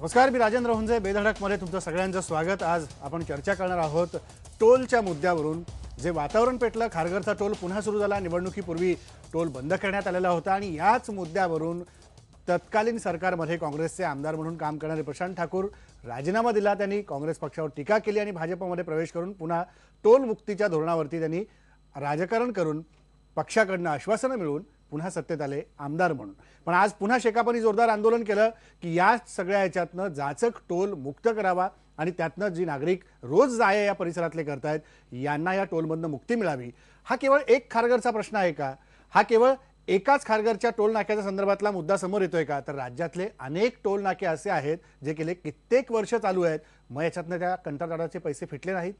नमस्कार मी राजेंद्र हुंजे बेधडकमध्ये तुमचं सगळ्यांचं स्वागत आज आपण चर्चा करणार आहोत टोलच्या मुद्द्यावरून जे वातावरण पेटलं खारघरचा टोल पुन्हा सुरू झाला निवडणुकीपूर्वी टोल बंद करण्यात आलेला होता आणि याच मुद्द्यावरून तत्कालीन सरकारमध्ये काँग्रेसचे आमदार म्हणून काम करणारे प्रशांत ठाकूर राजीनामा दिला त्यांनी काँग्रेस पक्षावर टीका केली आणि भाजपमध्ये प्रवेश करून पुन्हा टोल मुक्तीच्या धोरणावरती त्यांनी राजकारण करून पक्षाकडनं आश्वासनं मिळवून पुन्हा सत्तेत आले आमदार म्हणून पण आज पुन्हा शेकापनी जोरदार आंदोलन केलं की या सगळ्या ह्याच्यातनं जाचक टोल मुक्त करावा आणि त्यातनं जी नागरिक रोज जाय या परिसरातले करतायत यांना या टोलमधनं मुक्ती मिळावी हा केवळ एक खारघरचा प्रश्न आहे का हा केवळ एकाच खारघरच्या टोल नाक्याच्या संदर्भातला मुद्दा समोर येतोय का तर राज्यातले अनेक टोल नाके असे आहेत जे गेले कित्येक वर्ष चालू आहेत मग याच्यातनं त्या कंत्राटदाराचे पैसे फिटले नाहीत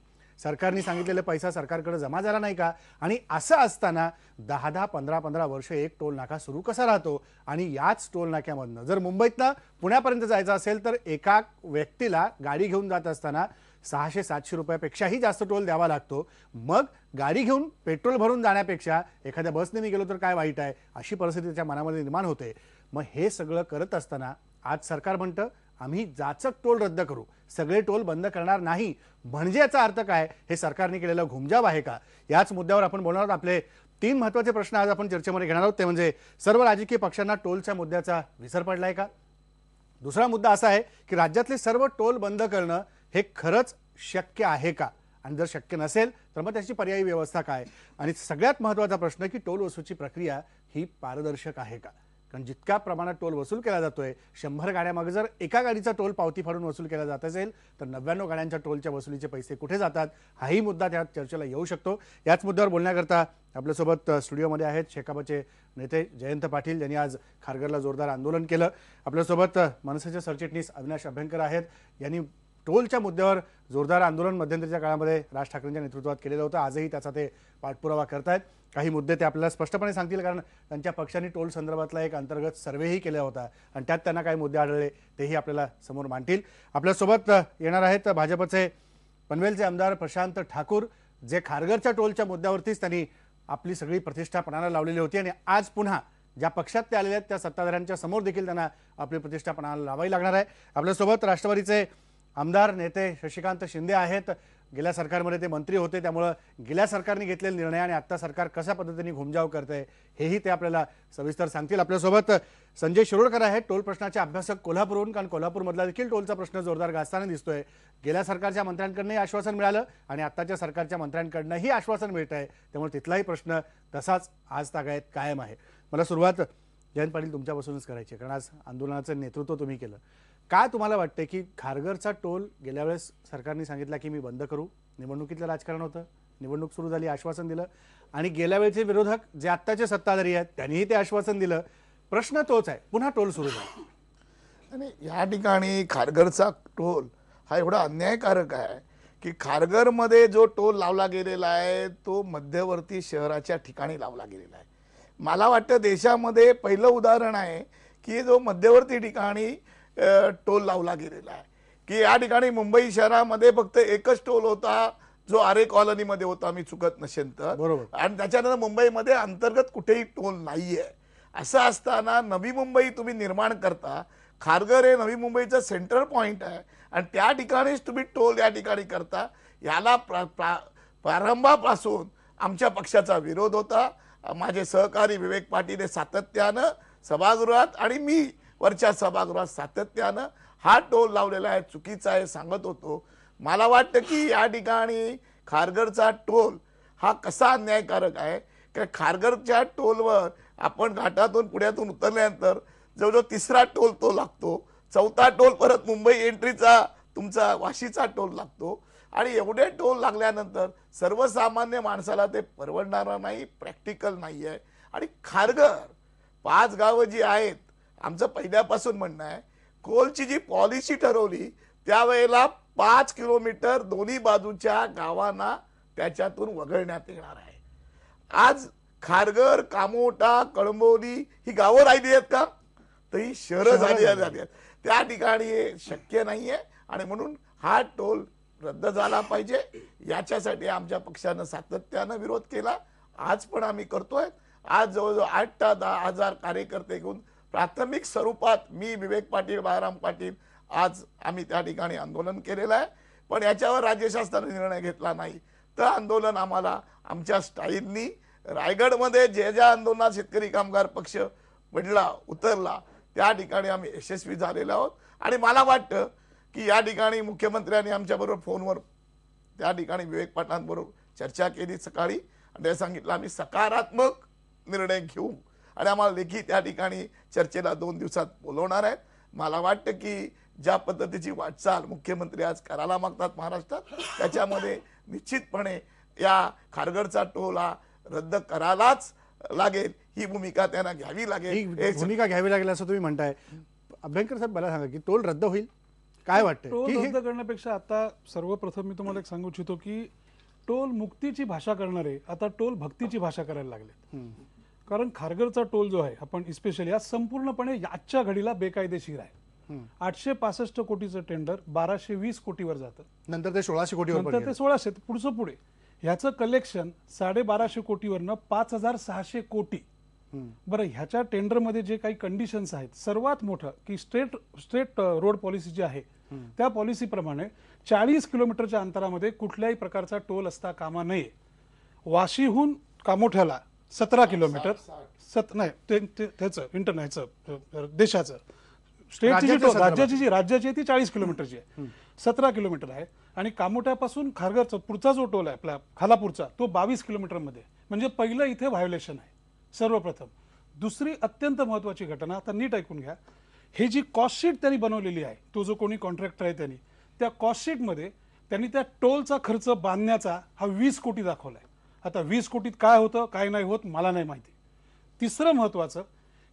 सरकारने सांगितलेला पैसा सरकारकडे जमा झाला नाही का आणि असं असताना दहा दहा पंधरा पंधरा वर्ष एक टोल नाका सुरू कसा राहतो आणि याच टोल नाक्यामधनं जर मुंबईतनं पुण्यापर्यंत जायचं असेल तर एका व्यक्तीला गाडी घेऊन जात असताना सहाशे सातशे रुपयापेक्षाही जास्त टोल द्यावा लागतो मग गाडी घेऊन पेट्रोल भरून जाण्यापेक्षा एखाद्या बसने मी गेलो तर काय वाईट आहे अशी परिस्थिती त्याच्या मनामध्ये निर्माण होते मग हे सगळं करत असताना आज सरकार म्हणतं आम्ही जाचक टोल रद्द करू सगळे टोल बंद करणार नाही म्हणजे याचा अर्थ काय हे सरकारने केलेला घुमजाव आहे का याच मुद्द्यावर आपण बोलणार आहोत आपले तीन महत्त्वाचे प्रश्न आज आपण चर्चेमध्ये घेणार आहोत ते म्हणजे सर्व राजकीय पक्षांना टोलच्या मुद्द्याचा विसर पडला आहे का दुसरा मुद्दा असा आहे की राज्यातले सर्व टोल बंद करणं हे खरंच शक्य आहे का आणि जर शक्य नसेल तर मग त्याची पर्यायी व्यवस्था काय आणि सगळ्यात महत्त्वाचा प्रश्न की टोल वसूची प्रक्रिया ही पारदर्शक आहे का कारण जितक्या प्रमाणात टोल वसूल केला जातोय शंभर गाड्यामागे जर एका गाडीचा टोल पावती फाडून वसूल केला जात असेल तर नव्याण्णव गाड्यांच्या टोलच्या वसुलीचे पैसे कुठे जातात हाही मुद्दा त्या चर्चेला येऊ शकतो याच मुद्द्यावर बोलण्याकरता आपल्यासोबत स्टुडिओमध्ये आहेत शेकापचे नेते जयंत पाटील यांनी आज खारगरला जोरदार आंदोलन केलं आपल्यासोबत मनसेचे सरचिटणीस अविनाश अभ्यंकर आहेत यांनी टोलच्या मुद्द्यावर जोरदार आंदोलन मध्यंतरीच्या काळामध्ये राज ठाकरेंच्या नेतृत्वात केलेलं होतं आजही त्याचा ते पाठपुरावा करतायत काही मुद्दे ते आपल्याला स्पष्टपणे सांगतील कारण त्यांच्या पक्षाने टोल संदर्भातला एक अंतर्गत सर्वेही केला होता आणि त्यात त्यांना काही मुद्दे आढळले तेही आपल्याला समोर मांडतील आपल्यासोबत येणार आहेत भाजपचे पनवेलचे आमदार प्रशांत ठाकूर जे खारघरच्या टोलच्या मुद्द्यावरतीच त्यांनी आपली सगळी प्रतिष्ठापणाला लावलेली होती आणि आज पुन्हा ज्या पक्षात ते आलेले आहेत त्या सत्ताधाऱ्यांच्या समोर देखील त्यांना आपली प्रतिष्ठापणाला पणाला लावावी लागणार आहे आपल्यासोबत राष्ट्रवादीचे आमदार नेते शशिकांत शिंदे आहेत गेल्या सरकारमध्ये ते मंत्री होते त्यामुळं गेल्या सरकारने घेतलेले निर्णय आणि आत्ता सरकार कशा पद्धतीने घुमजाव करत आहे हेही ते आपल्याला सविस्तर सांगतील आपल्यासोबत संजय शिरोडकर आहेत टोल प्रश्नाचे अभ्यासक कोल्हापूरहून कारण कोल्हापूरमधला देखील टोलचा प्रश्न जोरदार गाजताना दिसतोय गेल्या सरकारच्या मंत्र्यांकडनंही आश्वासन मिळालं आणि आत्ताच्या सरकारच्या मंत्र्यांकडनंही आश्वासन मिळत आहे त्यामुळे तिथलाही प्रश्न तसाच आज तागायत कायम आहे मला सुरुवात जयंत पाटील तुमच्यापासूनच करायची कारण आज आंदोलनाचं नेतृत्व तुम्ही केलं काय तुम्हाला वाटते की खारघरचा टोल गेल्या वेळेस सरकारने सांगितला की मी बंद करू निवडणुकीतलं राजकारण होतं निवडणूक सुरू झाली आश्वासन दिलं आणि गेल्या वेळेचे विरोधक जे आत्ताचे सत्ताधारी आहेत त्यांनीही ते आश्वासन दिलं प्रश्न तोच आहे पुन्हा टोल सुरू झाला आणि या ठिकाणी खारघरचा टोल हा एवढा अन्यायकारक आहे की खारघरमध्ये जो टोल लावला गेलेला आहे तो मध्यवर्ती शहराच्या ठिकाणी लावला गेलेला आहे मला वाटतं देशामध्ये पहिलं उदाहरण आहे की जो मध्यवर्ती ठिकाणी टोल लावला गेलेला आहे की या ठिकाणी मुंबई शहरामध्ये फक्त एकच टोल होता जो आरे कॉलनीमध्ये होता मी चुकत नसेल तर बरोबर आणि त्याच्यानंतर मुंबईमध्ये अंतर्गत कुठेही टोल नाहीये असं असताना नवी मुंबई तुम्ही निर्माण करता खारघर हे नवी मुंबईचं सेंट्रल पॉईंट आहे आणि त्या ठिकाणीच तुम्ही टोल या ठिकाणी करता याला प्रा प्रा प्रारंभापासून आमच्या पक्षाचा विरोध होता माझे सहकारी विवेक पाटील हे सातत्यानं सभागृहात आणि मी वरच्या सभागृहात सातत्यानं हा टोल लावलेला आहे चुकीचा आहे सांगत होतो मला वाटतं की या ठिकाणी खारघरचा टोल हा कसा अन्यायकारक आहे का खारघरच्या टोलवर आपण घाटातून पुण्यातून उतरल्यानंतर जवळजवळ तिसरा टोल तो लागतो चौथा टोल परत मुंबई एंट्रीचा तुमचा वाशीचा टोल लागतो आणि एवढे टोल लागल्यानंतर सर्वसामान्य माणसाला ते परवडणार नाही प्रॅक्टिकल नाही आहे आणि खारघर पाच गावं जी आहेत आमचं पहिल्यापासून म्हणणं आहे कोलची जी पॉलिसी ठरवली त्यावेळेला पाच किलोमीटर दोन्ही बाजूच्या गावांना त्याच्यातून वगळण्यात येणार आहे आज खारघर कामोटा कळंबोली ही गावं राहिली आहेत का तर ही शहरं झाली आहेत त्या ठिकाणी हे शक्य नाही आहे आणि म्हणून हा टोल रद्द झाला पाहिजे याच्यासाठी आमच्या पक्षानं सातत्यानं विरोध केला आज पण आम्ही करतोय आज जवळजवळ आठ दहा हजार कार्यकर्ते घेऊन प्राथमिक स्वरूपात मी विवेक पाटील बाळाराम पाटील आज आम्ही त्या ठिकाणी आंदोलन केलेलं आहे पण याच्यावर राज्य शासनाने निर्णय घेतला नाही तर आंदोलन आम्हाला आमच्या स्टाईलनी रायगडमध्ये जे ज्या आंदोलनात शेतकरी कामगार पक्ष पडला उतरला त्या ठिकाणी आम्ही यशस्वी झालेलो आहोत आणि मला वाटतं की या ठिकाणी मुख्यमंत्र्यांनी आमच्याबरोबर फोनवर त्या ठिकाणी विवेक पाटलांबरोबर चर्चा केली सकाळी आणि सांगितलं आम्ही सकारात्मक निर्णय घेऊ आणि आम्हाला लेखी त्या ठिकाणी चर्चेला दोन दिवसात बोलवणार आहेत मला वाटतं की ज्या पद्धतीची वाटचाल मुख्यमंत्री आज करायला मागतात महाराष्ट्रात त्याच्यामध्ये निश्चितपणे या खारगरचा टोल रद्द करायलाच लागेल ही भूमिका त्यांना घ्यावी लागेल भूमिका घ्यावी लागेल असं तुम्ही म्हणताय अभ्यंकर साहेब मला सांगा की टोल रद्द होईल काय वाटतं टोल रद्द करण्यापेक्षा आता सर्वप्रथम मी तुम्हाला एक सांगू इच्छितो की टोल मुक्तीची भाषा करणारे आता टोल भक्तीची भाषा करायला लागले कारण खारघरचा टोल जो आहे आपण इस्पेशली आज संपूर्णपणे आजच्या घडीला बेकायदेशीर आहे आठशे पासष्ट कोटीचं टेंडर बाराशे वीस कोटीवर जातं नंतर ते सोळाशे कोटीवर नंतर ते सोळाशे पुढचं पुढे ह्याचं कलेक्शन बाराशे कोटीवरनं पाच हजार सहाशे कोटी बरं ह्याच्या टेंडरमध्ये जे काही कंडिशन्स आहेत सर्वात मोठं की स्ट्रेट स्ट्रेट रोड पॉलिसी जी आहे त्या पॉलिसीप्रमाणे चाळीस किलोमीटरच्या अंतरामध्ये कुठल्याही प्रकारचा टोल असता कामा नये वाशीहून कामोठ्याला सतरा किलोमीटर सत नाही ते ते- देशाचं स्टेटची राज्याची जी राज्याची आहे ती चाळीस किलोमीटरची आहे सतरा किलोमीटर आहे आणि कामोट्यापासून खारघरचा पुढचा जो टोल आहे आपला खालापूरचा तो बावीस किलोमीटरमध्ये मध्ये म्हणजे पहिलं इथे व्हायोलेशन आहे सर्वप्रथम दुसरी अत्यंत महत्वाची घटना आता नीट ऐकून घ्या हे जी कॉस्टशीट त्यांनी बनवलेली आहे तो जो कोणी कॉन्ट्रॅक्टर आहे त्यांनी त्या कॉस्टशीटमध्ये त्यांनी त्या टोलचा खर्च बांधण्याचा हा वीस कोटी दाखवला आता वीस कोटीत काय होतं काय नाही होत मला नाही माहिती तिसरं महत्त्वाचं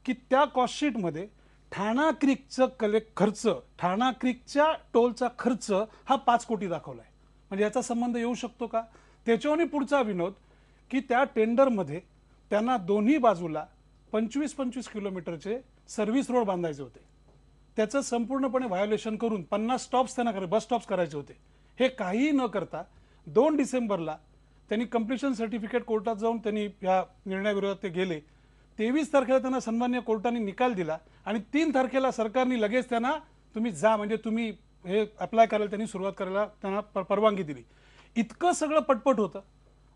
की त्या कॉस्टशीटमध्ये ठाणा क्रिकचं कले खर्च ठाणा क्रिकच्या टोलचा खर्च हा पाच कोटी दाखवला आहे म्हणजे याचा संबंध येऊ शकतो का त्याच्यावर पुढचा विनोद की त्या टेंडरमध्ये त्यांना दोन्ही बाजूला पंचवीस पंचवीस किलोमीटरचे सर्व्हिस रोड बांधायचे होते त्याचं संपूर्णपणे व्हायोलेशन करून पन्नास स्टॉप्स त्यांना बस स्टॉप्स करायचे होते हे काहीही न करता दोन डिसेंबरला त्यांनी कम्प्लिशन सर्टिफिकेट कोर्टात जाऊन त्यांनी ह्या निर्णयाविरोधात ते गेले तेवीस तारखेला त्यांना सन्मान्य कोर्टाने निकाल दिला आणि तीन तारखेला सरकारने लगेच त्यांना तुम्ही जा म्हणजे तुम्ही हे अप्लाय करायला त्यांनी सुरुवात करायला त्यांना परवानगी दिली इतकं सगळं पटपट होतं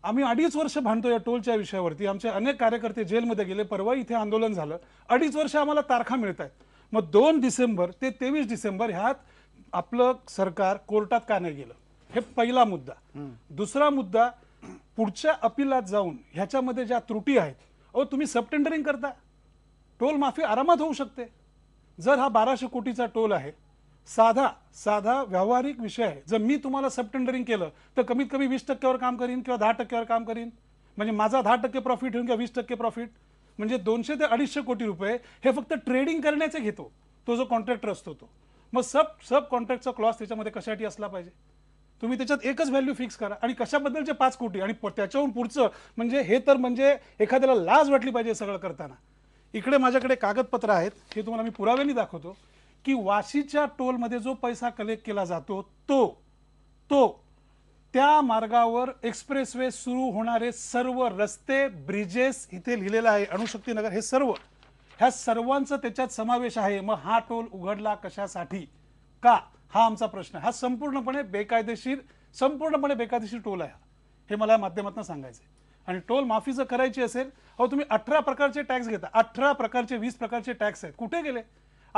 आम्ही अडीच वर्ष भांडतो या टोलच्या विषयावरती आमचे अनेक कार्यकर्ते जेलमध्ये गेले परवा इथे आंदोलन झालं अडीच वर्ष आम्हाला तारखा मिळत आहेत मग दोन डिसेंबर ते तेवीस डिसेंबर ह्यात आपलं सरकार कोर्टात का नाही गेलं हे पहिला मुद्दा दुसरा मुद्दा पुढच्या अपिलात जाऊन ह्याच्यामध्ये ज्या त्रुटी आहेत अहो तुम्ही सबटेंडरिंग करता टोल माफी आरामात होऊ शकते जर हा बाराशे कोटीचा टोल आहे साधा साधा व्यावहारिक विषय आहे जर मी तुम्हाला सब टेंडरिंग केलं तर कमीत कमी वीस टक्क्यावर काम करीन किंवा दहा टक्क्यावर काम करीन म्हणजे माझा दहा टक्के प्रॉफिट होईल किंवा वीस टक्के प्रॉफिट म्हणजे दोनशे ते अडीचशे कोटी रुपये हे फक्त ट्रेडिंग करण्याचे घेतो तो जो कॉन्ट्रॅक्टर असतो तो मग सब सब कॉन्ट्रॅक्टचा क्लॉस त्याच्यामध्ये कशासाठी असला पाहिजे तुम्ही त्याच्यात एकच व्हॅल्यू फिक्स करा आणि कशाबद्दलचे पाच कोटी आणि त्याच्याहून पुढचं म्हणजे हे तर म्हणजे एखाद्याला लाज वाटली पाहिजे सगळं करताना इकडे माझ्याकडे कागदपत्र आहेत हे तुम्हाला मी पुराव्याने दाखवतो की वाशीच्या टोलमध्ये जो पैसा कलेक्ट केला जातो तो तो त्या मार्गावर एक्सप्रेसवे सुरू होणारे सर्व रस्ते ब्रिजेस इथे लिहिलेलं आहे अणुशक्तीनगर हे सर्व ह्या सर्वांचा त्याच्यात समावेश आहे मग हा टोल उघडला कशासाठी का हा आमचा प्रश्न आहे हा संपूर्णपणे बेकायदेशीर संपूर्णपणे बेकायदेशीर टोल आहे हे मला या माध्यमातून सांगायचं आणि टोल माफी जर करायची असेल अहो तुम्ही अठरा प्रकारचे टॅक्स घेता अठरा प्रकारचे वीस प्रकारचे टॅक्स आहेत कुठे गेले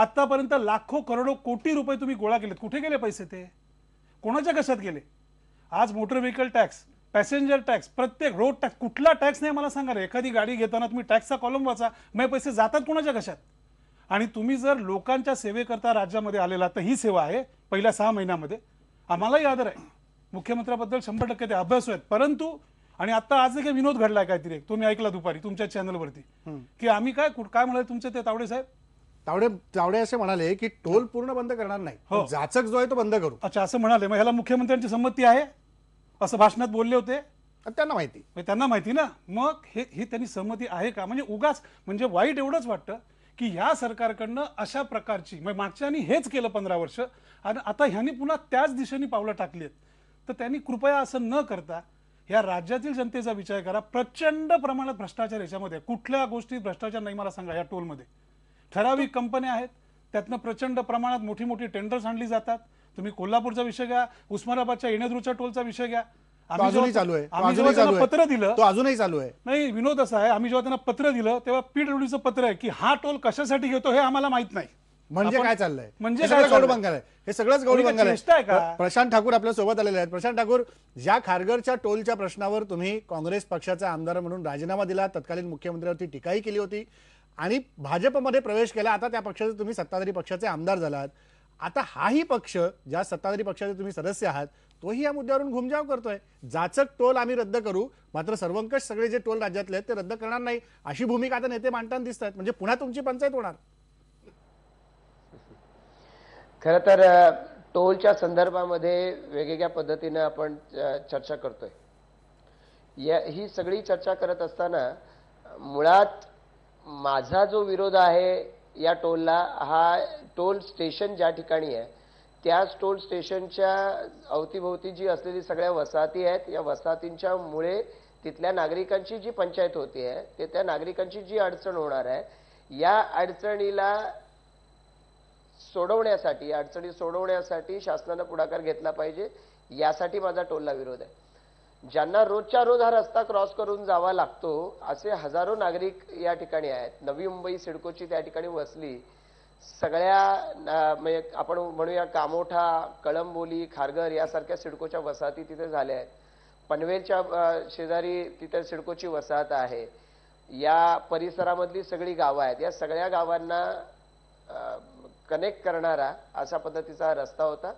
आत्तापर्यंत लाखो करोडो कोटी रुपये तुम्ही गोळा केलेत कुठे गेले पैसे ते कोणाच्या कशात गेले आज motor vehicle tax passenger tax प्रत्येक रोड टॅक्स कुठला टॅक्स नाही मला सांगा एखादी गाडी घेताना तुम्ही टॅक्सचा कॉलम वाचा मग पैसे जातात कोणाच्या कशात आणि तुम्ही जर लोकांच्या सेवेकरता राज्यामध्ये आलेला तर ही सेवा आहे पहिल्या सहा महिन्यामध्ये आम्हालाही आदर आहे मुख्यमंत्र्याबद्दल शंभर टक्के ते अभ्यासू आहेत परंतु आणि आता आज काही विनोद घडलाय काहीतरी तुम्ही ऐकला दुपारी तुमच्या चॅनलवरती की आम्ही काय काय म्हणाले तुमचे ते तावडे साहेब तावडे तावडे असे म्हणाले की टोल पूर्ण बंद करणार नाही हो जाचक जो आहे तो बंद करू अच्छा असं म्हणाले मग ह्याला मुख्यमंत्र्यांची संमती आहे असं भाषणात बोलले होते त्यांना माहिती त्यांना माहिती ना मग हे ही त्यांनी सहमती आहे का म्हणजे उगाच म्हणजे वाईट एवढंच वाटतं की ह्या सरकारकडनं अशा प्रकारची म्हणजे मागच्या हेच केलं पंधरा वर्ष आणि आता ह्यांनी पुन्हा त्याच दिशेने पावलं टाकली आहेत तर त्यांनी कृपया असं न करता या राज्यातील जनतेचा विचार करा प्रचंड प्रमाणात भ्रष्टाचार याच्यामध्ये कुठल्या गोष्टी भ्रष्टाचार नाही मला सांगा या टोलमध्ये ठराविक कंपन्या आहेत त्यातनं प्रचंड प्रमाणात मोठी मोठी टेंडर्स आणली जातात तुम्ही कोल्हापूरचा विषय घ्या उस्मानाबादच्या येणेद्रूच्या टोलचा विषय घ्या आम्ही पत्र दिलं अजूनही चालू आहे नाही विनोद असा आहे आम्ही जेव्हा त्यांना पत्र दिलं तेव्हा पीडब्ल्यूचं पत्र आहे की हा टोल कशासाठी घेतो हे आम्हाला माहित नाही म्हणजे काय चाललंय म्हणजे सगळं गौरव बंगाल आहे हे सगळंच गौरव म्हणजे बंगाल आहे प्रशांत ठाकूर आपल्या सोबत आलेले आहेत प्रशांत ठाकूर ज्या खारगरच्या टोलच्या प्रश्नावर तुम्ही काँग्रेस पक्षाचा आमदार म्हणून राजीनामा दिला तत्कालीन मुख्यमंत्र्यावरती टीकाही केली होती आणि भाजपमध्ये प्रवेश केला आता त्या पक्षाचे तुम्ही सत्ताधारी पक्षाचे आमदार झालात आता हाही पक्ष ज्या सत्ताधारी पक्षाचे तुम्ही सदस्य आहात तोही या मुद्द्यावरून घुमजाव करतोय जाचक टोल आम्ही रद्द करू मात्र सर्वंकष सगळे जे टोल राज्यातले आहेत ते रद्द करणार नाही अशी भूमिका आता नेते मांडताना दिसतात म्हणजे पुन्हा तुमची पंचायत होणार खरं तर टोलच्या संदर्भामध्ये वेगवेगळ्या पद्धतीनं आपण चर्चा करतोय या ही सगळी चर्चा करत असताना मुळात माझा जो विरोध आहे या टोलला हा टोल स्टेशन ज्या ठिकाणी आहे त्याच टोल स्टेशनच्या अवतीभोवती जी असलेली सगळ्या वसाहती आहेत या वसाहतींच्यामुळे मुळे तिथल्या नागरिकांची जी पंचायत होती आहे ते त्या नागरिकांची जी अडचण होणार आहे या अडचणीला सोडवण्यासाठी अडचणी सोडवण्यासाठी शासनानं पुढाकार घेतला पाहिजे यासाठी माझा टोलला विरोध आहे ज्यांना रोजच्या रोज हा रस्ता क्रॉस करून जावा लागतो असे हजारो नागरिक या ठिकाणी आहेत नवी मुंबई सिडकोची त्या ठिकाणी वसली सगळ्या म्हणजे आपण म्हणूया कामोठा कळंबोली खारघर यासारख्या सिडकोच्या वसाहती तिथे झाल्या आहेत पनवेलच्या शेजारी तिथे सिडकोची वसाहत आहे या परिसरामधली सगळी गावं आहेत या सगळ्या गावांना कनेक्ट करणारा अशा पद्धतीचा रस्ता होता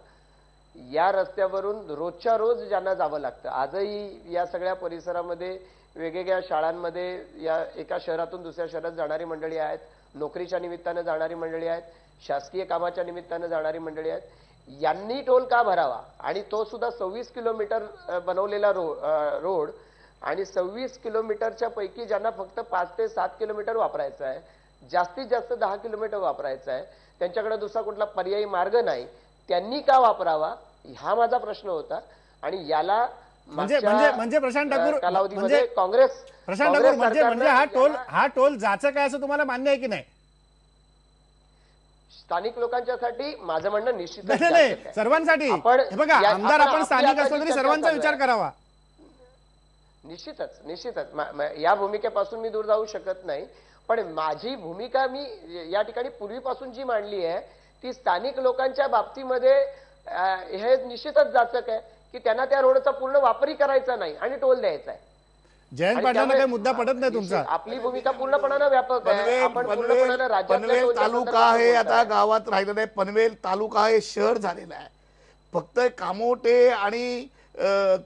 या रस्त्यावरून रोजच्या रोज ज्यांना जावं लागतं आजही या सगळ्या परिसरामध्ये वेगवेगळ्या शाळांमध्ये या एका शहरातून दुसऱ्या शहरात जाणारी मंडळी आहेत नोकरीच्या निमित्तानं जाणारी मंडळी आहेत शासकीय कामाच्या निमित्तानं जाणारी मंडळी आहेत यांनी टोल का भरावा आणि तो सुद्धा सव्वीस किलोमीटर बनवलेला रो रोड आणि सव्वीस किलोमीटरच्या पैकी ज्यांना फक्त पाच ते सात किलोमीटर वापरायचं आहे जास्तीत जास्त दहा किलोमीटर वापरायचं आहे त्यांच्याकडे दुसरा कुठला पर्यायी मार्ग नाही त्यांनी का वापरावा हा माझा प्रश्न होता आणि याला म्हणजे म्हणजे-, म्हणजे प्रशांत ठाकूर म्हणजे काँग्रेस प्रशांत ठाकूर म्हणजे म्हणजे हा टोल हा टोल जायचं काय असं तुम्हाला मान्य आहे की नाही स्थानिक लोकांच्यासाठी माझं म्हणणं निश्चित आहे सर्वांसाठी बघा आमदार आपण स्थानिक असलो तरी सर्वांचा विचार करावा निश्चितच निश्चितच या भूमिकेपासून मी दूर जाऊ शकत नाही पण माझी भूमिका मी या ठिकाणी पूर्वीपासून जी मांडली आहे ती स्थानिक लोकांच्या बाबतीमध्ये हे निश्चितच जाचक आहे की त्यांना त्या रोडचा पूर्ण वापरही करायचा नाही आणि टोल द्यायचा आहे जयंत पाटलांना काही मुद्दा पडत नाही तुमचा आपली भूमिका पूर्णपणाने व्यापक आहे पनवेल तालुका आहे आता गावात राहिलेला नाही पनवेल तालुका हे शहर झालेला आहे फक्त कामोटे आणि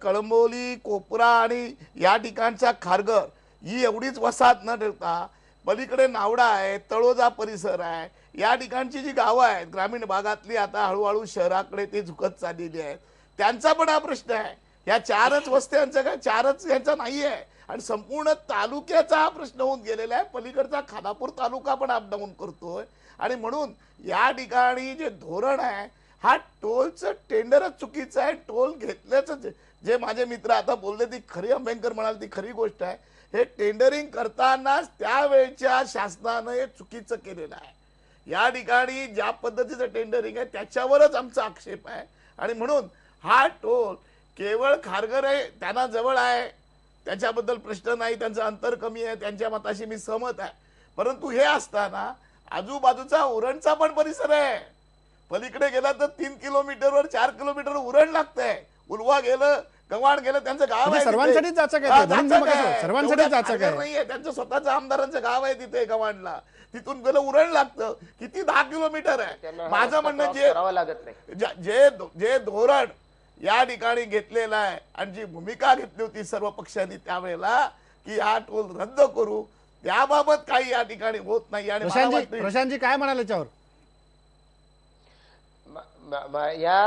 कळंबोली कोपरा आणि या ठिकाणचा खारघर ही एवढीच वसाहत न ठेवता पलीकडे नावडा आहे तळोजा परिसर आहे या ठिकाणची जी गावं आहेत ग्रामीण भागातली आता हळूहळू शहराकडे ती झुकत चाललेली आहेत त्यांचा पण हा प्रश्न आहे या चारच वस्त्यांचा काय चारच यांचा नाही आहे आणि संपूर्ण तालुक्याचा हा प्रश्न होऊन गेलेला आहे पलीकडचा खानापूर तालुका पण अपडाऊन करतोय आणि म्हणून या ठिकाणी जे धोरण आहे हा टोलचं टेंडरच चुकीचं आहे टोल घेतल्याचं जे माझे मित्र आता बोलले ती खरी आंबेडकर म्हणाल ती खरी गोष्ट आहे हे टेंडरिंग करतानाच त्यावेळच्या शासनानं हे चुकीचं केलेलं आहे या ठिकाणी ज्या पद्धतीचं टेंडरिंग आहे त्याच्यावरच आमचा आक्षेप आहे आणि म्हणून हा टोल केवळ आहे त्यांना जवळ आहे त्याच्याबद्दल प्रश्न नाही त्यांचं अंतर कमी आहे त्यांच्या मताशी मी सहमत आहे परंतु हे असताना आजूबाजूचा उरणचा पण परिसर आहे पलीकडे गेला तर तीन किलोमीटरवर चार किलोमीटर उरण लागतंय उलवा गेलं गव्हाण केलं त्यांचं गाव म्हणजे आहे सर्वांसाठीच सर्वांसाठीच नाहीये त्यांचं स्वतःच आमदारांचं गाव आहे तिथे गव्हाणला तिथून गेलं उरण लागतं किती दहा किलोमीटर आहे माझं म्हणणं जे लागत जे जे धोरण या ठिकाणी घेतलेलं आहे आणि जी भूमिका घेतली होती सर्व पक्षांनी त्यावेळेला की हा टोल रद्द करू त्याबाबत काही या ठिकाणी होत नाही आणि प्रशांतजी काय म्हणाल याच्यावर या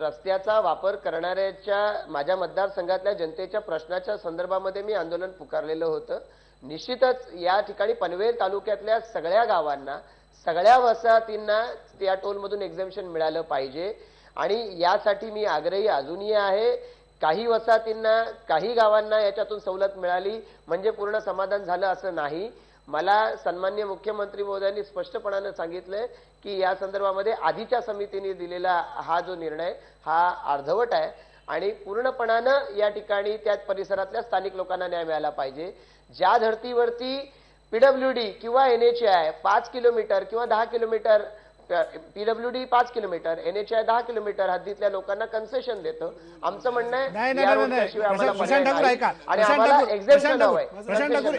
रस्त्याचा वापर करणाऱ्याच्या माझ्या मतदारसंघातल्या जनतेच्या प्रश्नाच्या संदर्भामध्ये मी आंदोलन पुकारलेलं होतं निश्चितच या ठिकाणी पनवेल तालुक्यातल्या सगळ्या गावांना सगळ्या वसाहतींना त्या टोलमधून एक्झाम्शन मिळालं पाहिजे आणि यासाठी मी आग्रही अजूनही आहे काही वसाहतींना काही गावांना याच्यातून सवलत मिळाली म्हणजे पूर्ण समाधान झालं असं नाही मला सन्मान्य मुख्यमंत्री महोदयांनी स्पष्टपणानं सांगितलंय की या संदर्भामध्ये आधीच्या समितीने दिलेला हा जो निर्णय हा अर्धवट आहे आणि पूर्णपणानं या ठिकाणी त्या परिसरातल्या स्थानिक लोकांना न्याय मिळाला पाहिजे ज्या धर्तीवरती पीडब्ल्यू डी किंवा एन एच पाच किलोमीटर किंवा दहा किलोमीटर पीडब्ल्यू डी पाच किलोमीटर एनएचआय दहा किलोमीटर हद्दीतल्या लोकांना कन्सेशन देतं आमचं म्हणणं आहे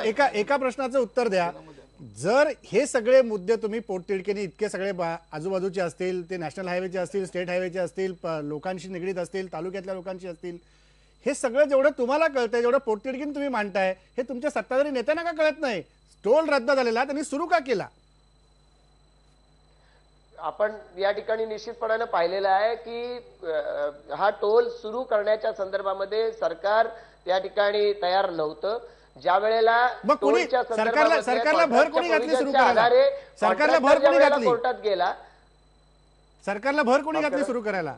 एका एका प्रश्नाचं उत्तर द्या जर हे सगळे मुद्दे तुम्ही पोटतिडकेने इतके सगळे आजूबाजूचे असतील ते नॅशनल हायवेचे असतील स्टेट हायवेचे असतील लोकांशी निगडीत असतील तालुक्यातल्या लोकांशी असतील हे सगळं जेवढं तुम्हाला कळतंय जेवढं पोटतिडकीन तुम्ही मांडताय हे तुमच्या सत्ताधारी नेत्यांना का कळत नाही टोल रद्द झालेला त्यांनी सुरू का केला आपण या ठिकाणी निश्चितपणानं पाहिलेलं आहे की हा टोल सुरू करण्याच्या संदर्भामध्ये सरकार त्या ठिकाणी तयार नव्हतं ज्या वेळेला सरकारला आधारे सरकारला भर कोर्टात गेला सरकारला भर कोणी घातली सुरू करायला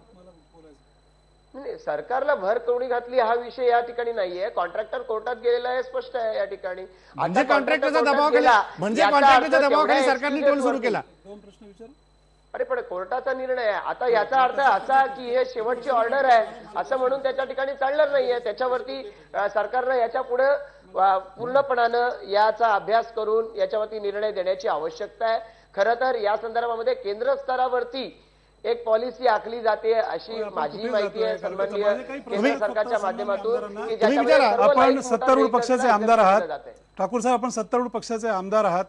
नाही सरकारला भर कोणी घातली हा विषय या ठिकाणी नाहीये कॉन्ट्रॅक्टर कोर्टात गेलेला आहे स्पष्ट आहे या ठिकाणी म्हणजे कॉन्ट्रॅक्टरचा दबाव केला म्हणजे कॉन्ट्रॅक्टरचा दबाव सरकारने टोल सुरू केला दोन प्रश्न विचारू अरे पण कोर्टाचा निर्णय आहे आता याचा अर्थ असा की हे शेवटची ऑर्डर आहे असं म्हणून त्याच्या ठिकाणी चालणार नाहीये त्याच्यावरती सरकारनं याच्या पुढे पूर्णपणानं याचा अभ्यास करून याच्यावरती निर्णय देण्याची आवश्यकता आहे खरं तर या संदर्भामध्ये केंद्र स्तरावरती एक पॉलिसी आखली जाते अशी हो, माझी माहिती आहे सन्माननीय केंद्र सरकारच्या माध्यमातून आपण सत्तारूढ पक्षाचे आमदार आहात ठाकूर साहेब आपण सत्तारूढ पक्षाचे आमदार आहात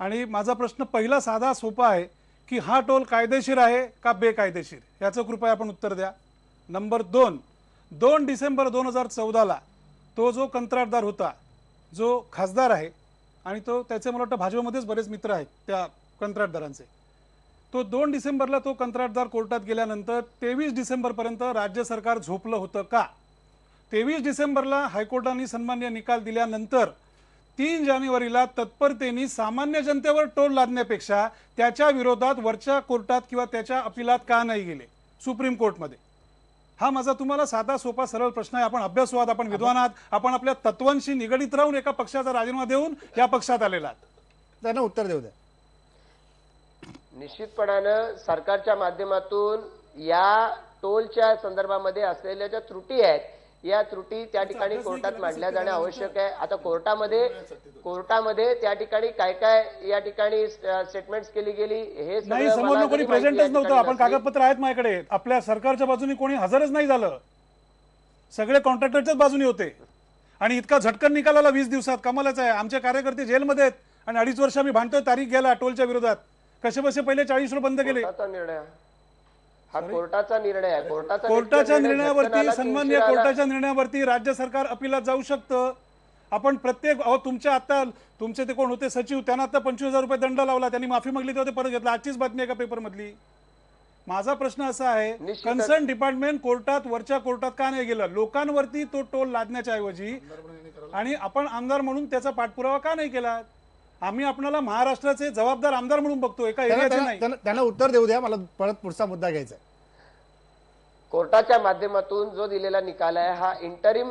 आणि माझा प्रश्न पहिला साधा सोपा आहे की हा टोल कायदेशीर आहे का बेकायदेशीर याचं कृपया आपण उत्तर द्या नंबर दोन दोन डिसेंबर दोन हजार चौदाला तो जो कंत्राटदार होता जो खासदार आहे आणि तो त्याचे मला वाटतं भाजपमध्येच बरेच मित्र आहेत त्या कंत्राटदारांचे तो दोन डिसेंबरला तो कंत्राटदार कोर्टात गेल्यानंतर तेवीस डिसेंबरपर्यंत राज्य सरकार झोपलं होतं का तेवीस डिसेंबरला हायकोर्टाने सन्मान्य निकाल दिल्यानंतर तीन जानेवारीला तत्परतेने सामान्य जनतेवर टोल लादण्यापेक्षा त्याच्या विरोधात वरच्या कोर्टात किंवा त्याच्या अपिलात का नाही गेले सुप्रीम कोर्टमध्ये हा माझा तुम्हाला साधा सोपा सरळ प्रश्न आहे आपण अभ्यासवाद आपण विद्वान आहात आपण आपल्या तत्वांशी निगडीत राहून एका पक्षाचा राजीनामा देऊन या पक्षात आलेला त्यांना उत्तर देऊ द्या निश्चितपणानं सरकारच्या माध्यमातून या टोलच्या संदर्भामध्ये असलेल्या ज्या त्रुटी आहेत या त्रुटी त्या ठिकाणी कोर्टात मांडल्या जाणे आवश्यक आहे आता कोर्टामध्ये कोर्टामध्ये त्या ठिकाणी काय काय या ठिकाणी स्टेटमेंट केली गेली हे नाही समोर कोणी प्रेझेंटच नव्हतं आपण कागदपत्र आहेत माझ्याकडे आपल्या सरकारच्या बाजूने कोणी हजरच नाही झालं सगळे कॉन्ट्रॅक्टरच्याच बाजूने होते आणि इतका झटकन निकालाला वीस दिवसात कमालच आहे आमचे कार्यकर्ते जेलमध्ये आहेत आणि अडीच वर्ष आम्ही भांडतोय तारीख गेला टोलच्या विरोधात कसे बसे पहिले चाळीस रुपये बंद केले कोर्टाचा कोर्टाच्या म्हणजे निर्णयावरती सन्मान्य कोर्टाच्या निर्णयावरती राज्य सरकार अपिलात जाऊ शकतं आपण प्रत्येक अहो तुमच्या आता तुमचे ते कोण होते सचिव त्यांना आता पंचवीस हजार रुपये दंड लावला त्यांनी माफी मागली तेव्हा ते परत घेतला आजचीच बातमी एका मधली माझा प्रश्न असा आहे कन्सर्न डिपार्टमेंट कोर्टात वरच्या कोर्टात का नाही गेलं लोकांवरती तो टोल लादण्याच्या ऐवजी आणि आपण आमदार म्हणून त्याचा पाठपुरावा का नाही केला आम्ही आपल्याला महाराष्ट्राचे जबाबदार आमदार म्हणून बघतो एका एरियाचे नाही त्यांना उत्तर देऊ द्या मला परत पुढचा मुद्दा घ्यायचा कोर्टाच्या माध्यमातून जो दिलेला निकाल आहे हा इंटरिम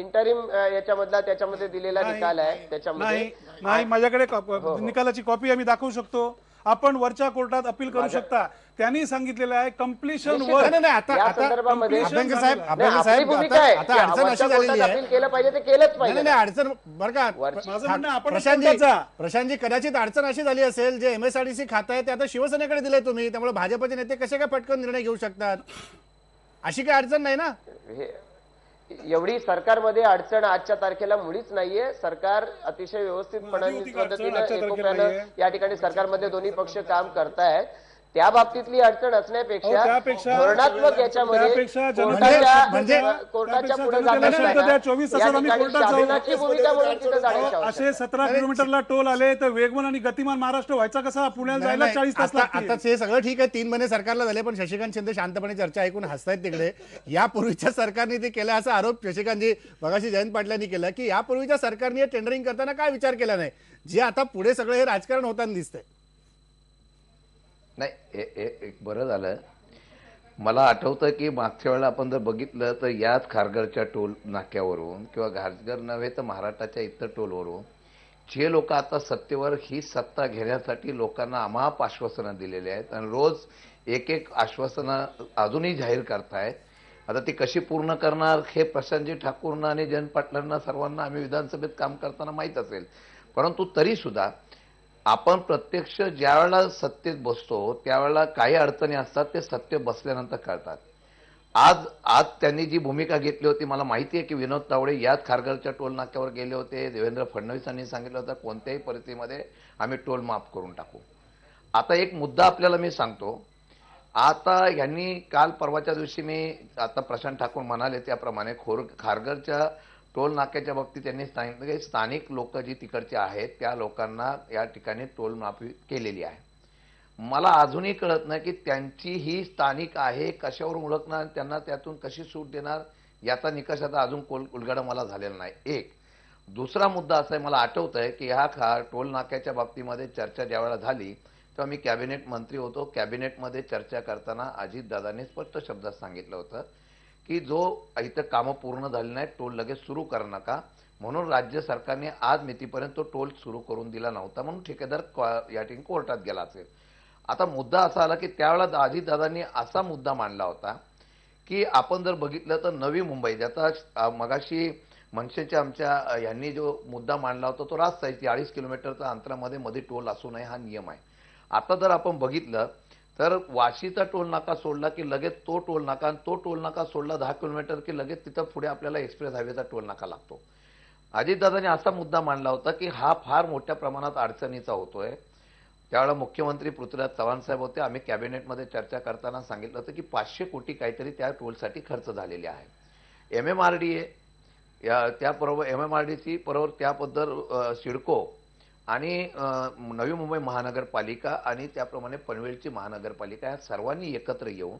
इंटरिम याच्यामधला त्याच्यामध्ये दिलेला निकाल आहे त्याच्यामध्ये नाही माझ्याकडे हो, हो. निकालाची कॉपी आम्ही दाखवू शकतो आपण वरच्या कोर्टात अपील करू शकता त्यांनी सांगितलेलं आहे कम्प्लिशन आता- साहेब अशी आहे पाहिजे अडचण बरं का प्रशांतजी कदाचित अडचण अशी झाली असेल जे एमएसआरडीसी खात आहे ते आता शिवसेनेकडे दिले तुम्ही त्यामुळे भाजपचे नेते कसे काय पटकन निर्णय घेऊ शकतात अशी काही अडचण नाही ना एवढी सरकारमध्ये अडचण आजच्या तारखेला मुळीच नाहीये सरकार अतिशय व्यवस्थित पद्धतीने या ठिकाणी सरकारमध्ये दोन्ही पक्ष काम करतायत त्या बाबतीतली अडचण असण्यापेक्षा हो, धोरणात्मक म्हणजे याच्यामध्ये म्हणजे पुढे भूमिका असे सतरा किलोमीटरला टोल आले तर वेगवान आणि गतिमान महाराष्ट्र व्हायचा कसा पुण्याला जायला चाळीस तास आता हे सगळं ठीक आहे तीन महिने सरकारला झाले पण शशिकांत शिंदे शांतपणे चर्चा ऐकून हसतायत तिकडे यापूर्वीच्या सरकारने ते केलं असा आरोप शशिकांतजी मगाशी जयंत पाटलांनी केला की यापूर्वीच्या सरकारने टेंडरिंग करताना काय विचार केला नाही जे आता पुढे सगळं हे राजकारण होताना दिसतंय नाही एक बरं झालं मला आठवतं की मागच्या वेळेला आपण जर बघितलं तर याच खारघरच्या टोल नाक्यावरून किंवा घारघर नव्हे तर महाराष्ट्राच्या इतर टोलवरून जे लोक आता सत्तेवर ही सत्ता घेण्यासाठी लोकांना अमाप आश्वासनं दिलेली आहेत आणि रोज एक एक आश्वासनं अजूनही जाहीर करतायत आता ती कशी पूर्ण करणार हे प्रशांतजी ठाकूरना आणि जयंत पाटलांना सर्वांना आम्ही विधानसभेत काम करताना माहीत असेल परंतु तरीसुद्धा आपण प्रत्यक्ष ज्यावेळेला सत्तेत बसतो त्यावेळेला काही अडचणी असतात ते सत्य बसल्यानंतर कळतात आज आज त्यांनी जी भूमिका घेतली होती मला माहिती आहे की विनोद तावडे याच खारगरच्या टोल नाक्यावर गेले होते देवेंद्र फडणवीसांनी सांगितलं होतं कोणत्याही परिस्थितीमध्ये आम्ही टोल माफ करून टाकू आता एक मुद्दा आपल्याला मी सांगतो आता यांनी काल परवाच्या दिवशी मी आता प्रशांत ठाकूर म्हणाले त्याप्रमाणे खोर खारगरच्या टोल नाक्याच्या बाबतीत त्यांनी सांगितलं की स्थानिक म्हणजे लोक जी तिकडचे आहेत त्या लोकांना या ठिकाणी टोल माफी केलेली आहे मला अजूनही कळत नाही की त्यांची ही स्थानिक आहे कशावर ओळखणार त्यांना त्यातून कशी सूट देणार याचा निकष आता अजून कोल उलगडा मला झालेला नाही एक दुसरा मुद्दा असा आहे मला आठवत आहे की ह्या खा टोल नाक्याच्या बाबतीमध्ये चर्चा ज्यावेळेला झाली तेव्हा मी कॅबिनेट मंत्री होतो कॅबिनेटमध्ये चर्चा करताना अजितदादांनी स्पष्ट शब्दात सांगितलं होतं की जो इथं कामं पूर्ण झाली नाहीत टोल लगेच सुरू करू नका म्हणून राज्य सरकारने आज मितीपर्यंत तो टोल सुरू करून दिला नव्हता म्हणून ठेकेदार या ठिकाणी कोर्टात गेला असेल आता मुद्दा असा आला की त्यावेळेला दादांनी असा मुद्दा मांडला होता की आपण जर बघितलं तर नवी मुंबई ज्याचा मगाशी मनसेच्या आमच्या यांनी जो मुद्दा मांडला होता तो रास्ता आहे ती अडीच किलोमीटरच्या अंतरामध्ये मध्ये टोल असू नये हा नियम आहे आता जर आपण बघितलं तर वाशीचा टोल नाका सोडला की लगेच तो टोल नाका आणि तो टोल नाका सोडला दहा किलोमीटर की लगेच तिथं पुढे आपल्याला एक्सप्रेस हायवेचा टोल नाका लागतो अजितदादांनी असा मुद्दा मांडला होता की हा फार मोठ्या प्रमाणात अडचणीचा होतोय त्यावेळेला मुख्यमंत्री पृथ्वीराज चव्हाण साहेब होते आम्ही कॅबिनेटमध्ये चर्चा करताना सांगितलं होतं की पाचशे कोटी काहीतरी त्या टोलसाठी खर्च झालेले आहे M M R D A त्याबरोबर एम एम आर सी बरोबर त्याबद्दल सिडको आणि नवी मुंबई महानगरपालिका आणि त्याप्रमाणे पनवेलची महानगरपालिका या सर्वांनी एकत्र येऊन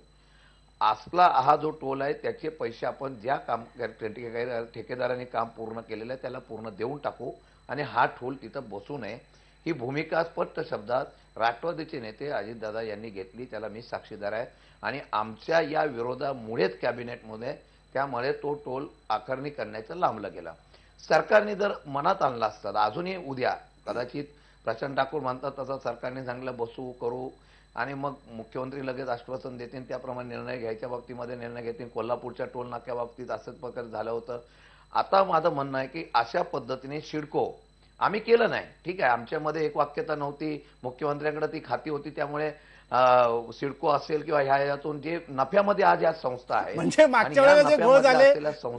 आसला हा जो टोल आहे त्याचे पैसे आपण ज्या काम ठेकेदाराने काम पूर्ण केलेलं आहे त्याला पूर्ण देऊन टाकू आणि हा टोल तिथं बसू नये ही भूमिका स्पष्ट शब्दात राष्ट्रवादीचे नेते अजितदादा यांनी घेतली त्याला मी साक्षीदार आहे आणि आमच्या या विरोधामुळेच कॅबिनेटमध्ये त्यामुळे तो टोल आकारणी करण्याचा लांबला गेला सरकारने जर मनात आणला असता अजूनही उद्या कदाचित प्रचंड ठाकूर म्हणतात तसं सरकारने चांगलं बसू करू आणि मग मुख्यमंत्री लगेच आश्वासन देतील त्याप्रमाणे निर्णय घ्यायच्या बाबतीमध्ये निर्णय घेतील कोल्हापूरच्या टोल नाक्या बाबतीत असंच प्रकार झालं होतं आता माझं म्हणणं आहे की अशा पद्धतीने शिडको आम्ही केलं नाही ठीक आहे आमच्यामध्ये एक वाक्यता नव्हती मुख्यमंत्र्यांकडे ती खाती होती त्यामुळे सिडको असेल किंवा ह्या यातून जे नफ्यामध्ये आज या संस्था आहे म्हणजे मागच्या वेळेला जे घोळ झाले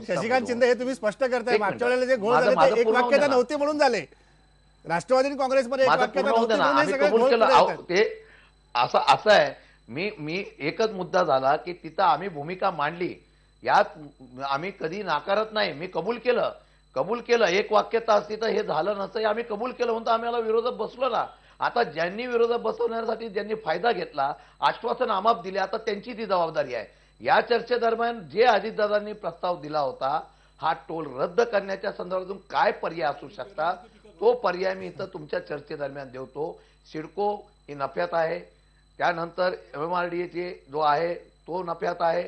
शशिकांत शिंदे हे तुम्ही स्पष्ट करताय मागच्या वेळेला जे घोळ झाले एक वाक्यता नव्हती म्हणून झाले राष्ट्रवादी काँग्रेसमध्ये ते असं असं आहे मी मी एकच मुद्दा झाला की तिथं आम्ही भूमिका मांडली यात आम्ही कधी नाकारत नाही मी कबूल केलं कबूल केलं एक वाक्यता असती तर हे झालं नसतं हे आम्ही कबूल केलं होतं आम्ही याला विरोधात बसलो ना आता ज्यांनी विरोधात बसवण्यासाठी ज्यांनी फायदा घेतला आश्वासन आमाप दिले आता त्यांची ती जबाबदारी आहे या चर्चेदरम्यान जे अजितदादांनी प्रस्ताव दिला होता हा टोल रद्द करण्याच्या संदर्भातून काय पर्याय असू शकतात तो पर्याय मी इथं तुमच्या चर्चेदरम्यान देवतो सिडको ही नफ्यात आहे त्यानंतर एम आर डी एचे जो आहे तो नफ्यात आहे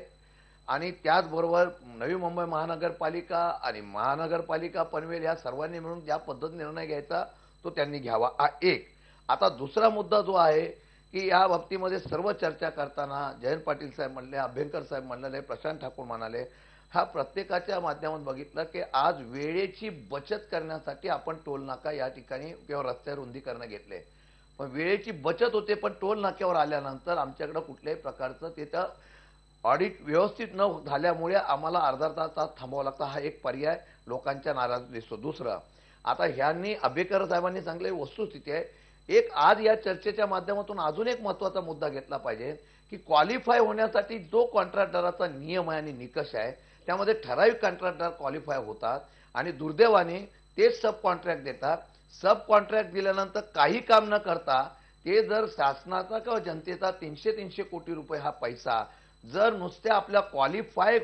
आणि त्याचबरोबर नवी मुंबई महानगरपालिका आणि महानगरपालिका पनवेल या सर्वांनी मिळून ज्या पद्धतीने निर्णय घ्यायचा तो त्यांनी घ्यावा हा एक आता दुसरा मुद्दा जो आहे की या बाबतीमध्ये सर्व चर्चा करताना जयंत पाटील साहेब म्हणले अभ्यंकर साहेब म्हणाले प्रशांत ठाकूर म्हणाले हा प्रत्येकाच्या माध्यमातून बघितलं की आज वेळेची बचत करण्यासाठी आपण टोल नाका या ठिकाणी किंवा रस्त्यावर रुंदीकरणं घेतले पण वेळेची बचत होते पण टोल नाक्यावर आल्यानंतर आमच्याकडं कुठल्याही प्रकारचं तिथं ऑडिट व्यवस्थित न झाल्यामुळे आम्हाला अर्धा तास थांबावं लागतं हा एक पर्याय लोकांच्या नाराज दिसतो दुसरा आता ह्यांनी अभेकर साहेबांनी सांगले वस्तुस्थिती आहे एक आज या चर्चेच्या माध्यमातून अजून एक महत्त्वाचा मुद्दा घेतला पाहिजे की क्वालिफाय होण्यासाठी जो कॉन्ट्रॅक्टराचा नियम आहे आणि निकष आहे त्यामध्ये ठराविक कॉन्ट्रॅक्टर क्वालिफाय होतात आणि दुर्दैवाने तेच सब कॉन्ट्रॅक्ट देतात सब कॉन्ट्रॅक्ट दिल्यानंतर काही काम न करता ते जर शासनाचा किंवा जनतेचा तीनशे तीनशे कोटी रुपये हा पैसा जर नुसत्या आपल्या क्वालिफाय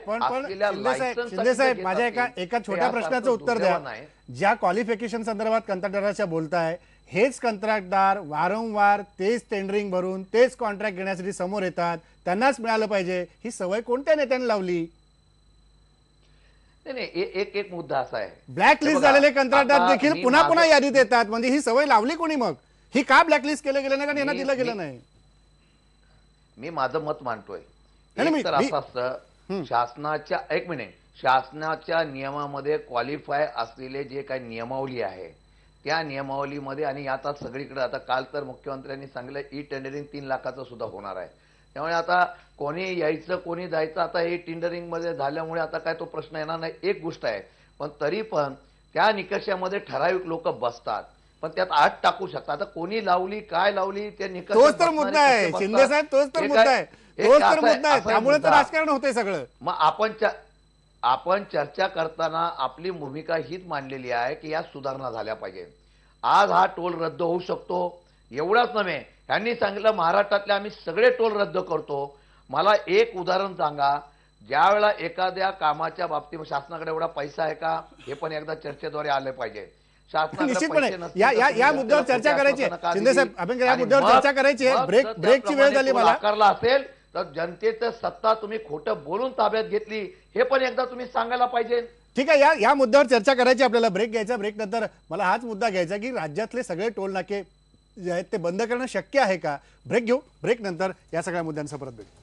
माझ्या एका एका छोट्या प्रश्नाचं उत्तर द्या ज्या क्वालिफिकेशन संदर्भात कंत्राटदाराच्या बोलताय हेच कंत्राटदार वारंवार तेच टेंडरिंग भरून तेच कॉन्ट्रॅक्ट घेण्यासाठी समोर येतात त्यांनाच मिळालं पाहिजे ही सवय कोणत्या नेत्याने लावली नाही एक एक मुद्दा असा आहे ब्लॅक लिस्ट झालेले कंत्राटदार देखील पुन्हा पुन्हा यादीत येतात म्हणजे ही सवय लावली कोणी मग ही का ब्लॅक लिस्ट केलं गेलं नाही कारण दिलं गेलं नाही मी माझं मत मांडतोय तर असं असतं शासनाच्या एक मिनिट शासनाच्या नियमामध्ये क्वालिफाय असलेले जे काही नियमावली आहे त्या नियमावलीमध्ये आणि आता सगळीकडे आता काल तर मुख्यमंत्र्यांनी सांगितलं ई टेंडरिंग तीन लाखाचं सुद्धा होणार आहे त्यामुळे आता कोणी यायचं कोणी जायचं आता हे मध्ये झाल्यामुळे आता काय तो प्रश्न येणार नाही एक गोष्ट आहे पण तरी पण त्या निकषामध्ये ठराविक लोक बसतात पण त्यात आत टाकू शकतात आता कोणी लावली काय लावली ते निकष तर मुद्दा आहे शिंदे साहेब तोच तर मुद्दा आहे तोच तर मुद्दा आहे त्यामुळे तर राजकारण होते सगळं मग आपण आपण चर्चा करताना आपली भूमिका हीच मांडलेली आहे की यात सुधारणा झाल्या पाहिजे आज हा टोल रद्द होऊ शकतो एवढाच नव्हे त्यांनी सांगितलं महाराष्ट्रातले आम्ही सगळे टोल रद्द करतो मला एक उदाहरण सांगा ज्या वेळा एखाद्या कामाच्या बाबतीत शासनाकडे एवढा पैसा आहे का हे पण एकदा चर्चेद्वारे आले पाहिजे निश्चितपणे या या चर्चा करायची शिंदे साहेब चर्चा करायची ब्रेक वेळ झाली मला असेल तर जनतेचं सत्ता तुम्ही खोटं बोलून ताब्यात घेतली हे पण एकदा तुम्ही सांगायला पाहिजे ठीक आहे या या मुद्द्यावर चर्चा करायची आपल्याला ब्रेक घ्यायचा ब्रेक नंतर मला हाच मुद्दा घ्यायचा की राज्यातले सगळे टोल नाके जे आहेत ते बंद करणं शक्य आहे का ब्रेक घेऊ ब्रेक नंतर या सगळ्या मुद्द्यांचं परत भेटू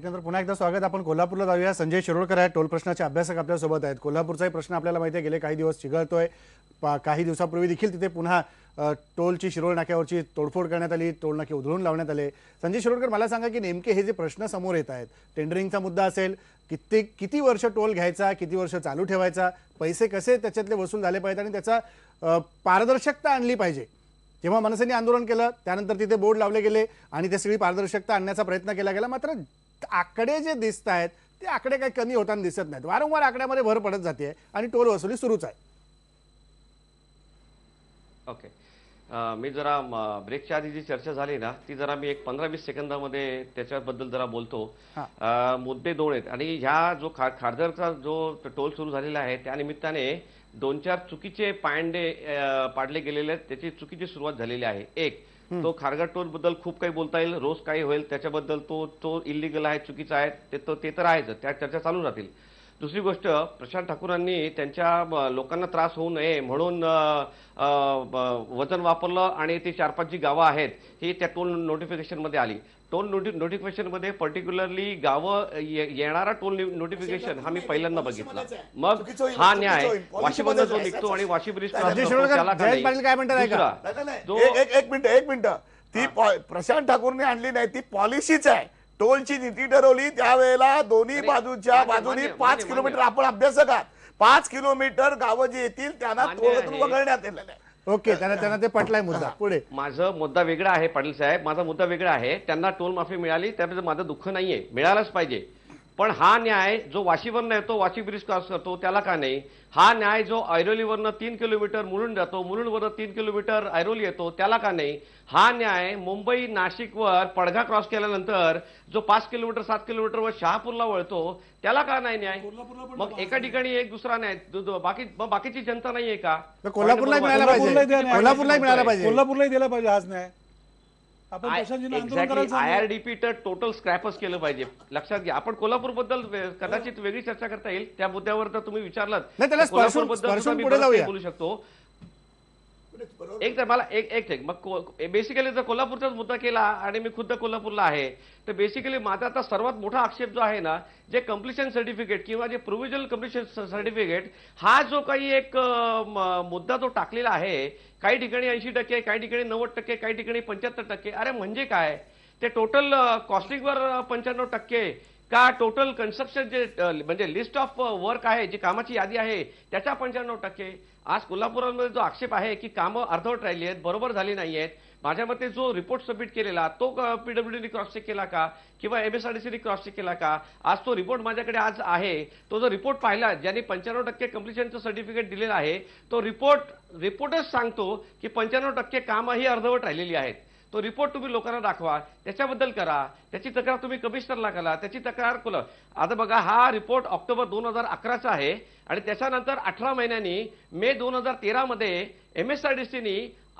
ब्रेकनंतर पुन्हा एकदा स्वागत आपण कोल्हापूरला जाऊया संजय शिरोडकर आहेत टोल प्रश्नाचे अभ्यासक आपल्यासोबत आहेत कोल्हापूरचाही प्रश्न आपल्याला माहिती आहे गेले काही दिवस चिघळतोय काही दिवसापूर्वी देखील तिथे पुन्हा टोलची शिरोळ नाक्यावरची तोडफोड करण्यात आली टोल नाके उधळून लावण्यात आले संजय शिरोडकर मला सांगा की नेमके हे जे प्रश्न समोर येत आहेत टेंडरिंगचा मुद्दा असेल कित्येक किती वर्ष टोल घ्यायचा किती वर्ष चालू ठेवायचा पैसे कसे त्याच्यातले वसूल झाले पाहिजेत आणि त्याचा पारदर्शकता आणली पाहिजे जेव्हा मनसेने आंदोलन केलं त्यानंतर तिथे बोर्ड लावले गेले आणि त्या सगळी पारदर्शकता आणण्याचा प्रयत्न केला गेला मात्र आकडे जे दिसत आहेत ते आकडे काही कमी होताना दिसत नाहीत वारंवार आकड्यामध्ये भर पडत जाते आणि टोल वसुली सुरूच आहे ओके okay. मी जरा ब्रेकच्या आधी जी चर्चा झाली ना ती जरा मी एक पंधरा वीस सेकंदामध्ये त्याच्याबद्दल जरा बोलतो मुद्दे दोन आहेत आणि ह्या जो खा खारदरचा जो टोल सुरू झालेला आहे त्या निमित्ताने दोन चार चुकीचे पायंडे पाडले गेलेले आहेत त्याची चुकीची सुरुवात झालेली आहे एक तो खारघर टोल बद्दल खूप काही बोलता येईल रोज काही होईल त्याच्याबद्दल तो तो इलिगल आहे चुकीचा आहे ते तर आहेच त्या चर्चा चालू राहतील दुसरी गोष्ट प्रशांत ठाकूरांनी त्यांच्या लोकांना त्रास होऊ नये म्हणून वजन वापरलं आणि ती चार पाच जी गावं आहेत ही त्या टोल नोटिफिकेशनमध्ये आली टोल नोटि नोटिफिकेशनमध्ये पर्टिक्युलरली गावं येणारा टोल नोटिफिकेशन हा मी पहिल्यांदा बघितला मग हा न्याय वाशीमध्ये जो निघतो आणि वाशी ब्रिज काय म्हणतात एक मिनिट एक मिनिट ती प्रशांत ठाकूरने आणली नाही ती पॉलिसीच आहे टोलची नीती ठरवली त्यावेळेला दोन्ही बाजूच्या बाजूनी पाच किलोमीटर आपण अभ्यासक आहात पाच किलोमीटर गावं जी येतील त्यांना तोडतून वगळण्यात येणार ओके त्यांना त्यांना ते पटलाय मुद्दा पुढे माझं मुद्दा वेगळा आहे पाटील साहेब माझा मुद्दा वेगळा आहे त्यांना टोल माफी मिळाली त्याबद्दल माझं दुःख नाहीये मिळालाच पाहिजे पण हा न्याय जो वाशीवरनं येतो वाशी ब्रिज क्रॉस करतो त्याला का नाही हा न्याय जो ऐरोलीवरनं तीन किलोमीटर मुरुंड जातो मुरुंडवरनं तीन किलोमीटर ऐरोली येतो त्याला का नाही हा न्याय मुंबई नाशिकवर पडघा क्रॉस केल्यानंतर जो पाच किलोमीटर सात किलोमीटरवर शहापूरला वळतो त्याला का नाही न्याय मग एका ठिकाणी एक दुसरा न्याय बाकी बाकीची जनता नाहीये का कोल्हापूरला मिळाला पाहिजे कोल्हापूरला मिळाला पाहिजे कोल्हापूरलाही दिला पाहिजे हाच न्याय आयआरडीपी तर टोटल स्क्रॅपच केलं पाहिजे लक्षात घ्या आपण कोल्हापूर बद्दल कदाचित वेगळी चर्चा करता येईल त्या मुद्द्यावर तर तुम्ही विचारलात कोल्हापूर बद्दल बोलू शकतो एक तर मला एक एक मग बेसिकली जर कोल्हापूरचाच मुद्दा केला आणि मी खुद्द कोल्हापूरला आहे तर बेसिकली माझा आता सर्वात मोठा आक्षेप जो आहे ना जे कम्प्लिशन सर्टिफिकेट किंवा जे प्रोव्हिजनल कम्प्लिशन सर्टिफिकेट हा जो काही एक मुद्दा जो टाकलेला आहे काही ठिकाणी ऐंशी टक्के काही ठिकाणी नव्वद टक्के काही ठिकाणी पंच्याहत्तर टक्के अरे म्हणजे काय ते टोटल कॉस्टिंगवर पंच्याण्णव टक्के का टोटल कन्स्ट्रक्शन जे म्हणजे लिस्ट ऑफ वर्क आहे जी कामाची यादी आहे त्याचा पंच्याण्णव टक्के आज कोल्हापुरामध्ये जो आक्षेप आहे की कामं अर्धवट राहिली आहेत बरोबर झाली नाही आहेत माझ्या मते जो रिपोर्ट सबमिट केलेला तो पीडब्ल्यूडीने क्रॉस चेक केला का किंवा M S R D cross check केला का आज तो रिपोर्ट माझ्याकडे आज आहे तो जो रिपोर्ट पाहिला ज्याने पंच्याण्णव टक्के कम्प्लिशनचं सर्टिफिकेट दिलेलं आहे तो रिपोर्ट रिपोर्टच सांगतो की पंच्याण्णव टक्के कामंही अर्धवट राहिलेली आहेत तो रिपोर्ट तुम्ही लोकांना दाखवा त्याच्याबद्दल करा त्याची तक्रार तुम्ही कमिशनरला करा त्याची तक्रार कुल आता बघा हा रिपोर्ट ऑक्टोबर दोन हजार अकराचा आहे आणि त्याच्यानंतर अठरा महिन्यांनी मे दोन हजार तेरामध्ये एम एस आर डी सीनी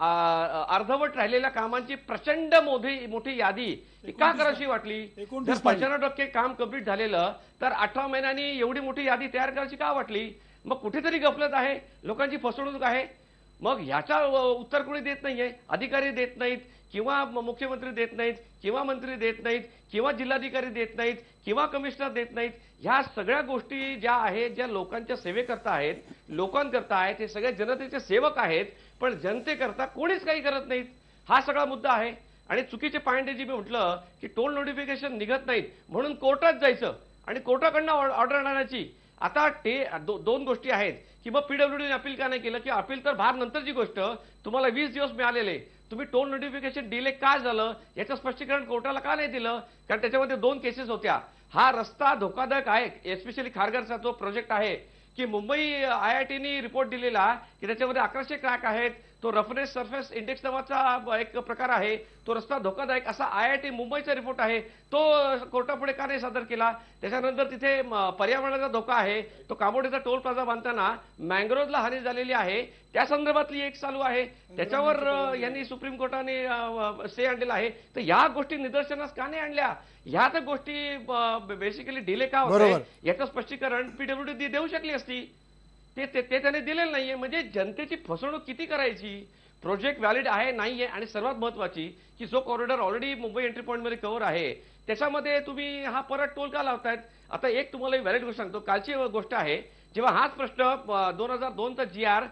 अर्धवट राहिलेल्या कामांची प्रचंड मोठी मोठी यादी का करायची वाटली जर पंच्याण्णव टक्के काम कम्प्लीट झालेलं तर अठरा महिन्यांनी एवढी मोठी यादी तयार करायची का वाटली मग कुठेतरी गफलत आहे लोकांची फसवणूक आहे मग ह्याचा उत्तर कोणी देत नाहीये अधिकारी देत नाहीत किंवा मुख्यमंत्री देत नाहीत किंवा मंत्री देत नाहीत किंवा जिल्हाधिकारी देत नाहीत किंवा कमिशनर देत नाहीत ह्या सगळ्या गोष्टी ज्या आहेत ज्या लोकांच्या सेवेकरता आहेत लोकांकरता आहेत हे सगळे जनतेचे सेवक आहेत पण जनतेकरता कोणीच काही करत नाहीत हा सगळा मुद्दा आहे आणि चुकीचे पायंडे जी मी म्हटलं की टोल नोटिफिकेशन निघत नाहीत म्हणून कोर्टात जायचं आणि कोर्टाकडनं ऑर्डर आणायची आता ते दोन गोष्टी आहेत की मग पीडब्ल्यूडीने अपील का नाही केलं की अपील तर भार नंतरची गोष्ट तुम्हाला वीस दिवस मिळालेले तुम्ही टोल नोटिफिकेशन डिले का झालं याचं स्पष्टीकरण कोर्टाला का नाही दिलं कारण त्याच्यामध्ये दोन केसेस होत्या हा रस्ता धोकादायक आहे एस्पेशली खारघरचा जो प्रोजेक्ट आहे की मुंबई आय आय टीनी रिपोर्ट दिलेला की त्याच्यामध्ये अकराशे क्रॅक आहेत तो रफनेस सरफेस इंडेक्स नावाचा एक प्रकार आहे तो रस्ता धोकादायक असा आय आय टी मुंबईचा रिपोर्ट आहे तो कोर्टापुढे का नाही सादर केला त्याच्यानंतर तिथे पर्यावरणाचा धोका आहे तो कामोडीचा टोल प्लाझा बांधताना मँग्रोवला हानी झालेली आहे त्या संदर्भातली एक चालू आहे त्याच्यावर यांनी सुप्रीम कोर्टाने से आणलेला आहे तर या गोष्टी निदर्शनास का नाही आणल्या ह्या तर गोष्टी बेसिकली डिले का होते याचं स्पष्टीकरण पीडब्ल्यूडी देऊ शकली असती ते ते त्याने दिलेलं नाहीये म्हणजे जनतेची फसवणूक किती करायची प्रोजेक्ट व्हॅलिड आहे नाही आहे आणि सर्वात महत्वाची की जो कॉरिडॉर ऑलरेडी मुंबई एंट्री पॉईंटमध्ये कव्हर आहे त्याच्यामध्ये तुम्ही हा परत टोल का लावतायत आता एक तुम्हाला व्हॅलिड गोष्ट सांगतो कालची गोष्ट आहे जेव्हा हाच प्रश्न दोन हजार दोनचा जी आर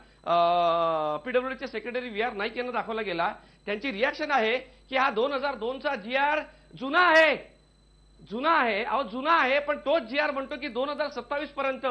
पीडब्ल्यूडीचे सेक्रेटरी व्ही आर नाईक यांना दाखवला गेला त्यांची रिॲक्शन आहे की हा दोन हजार दोनचा जी आर जुना आहे जुना आहे अहो जुना आहे पण तोच जी आर म्हणतो की दोन हजार सत्तावीस पर्यंत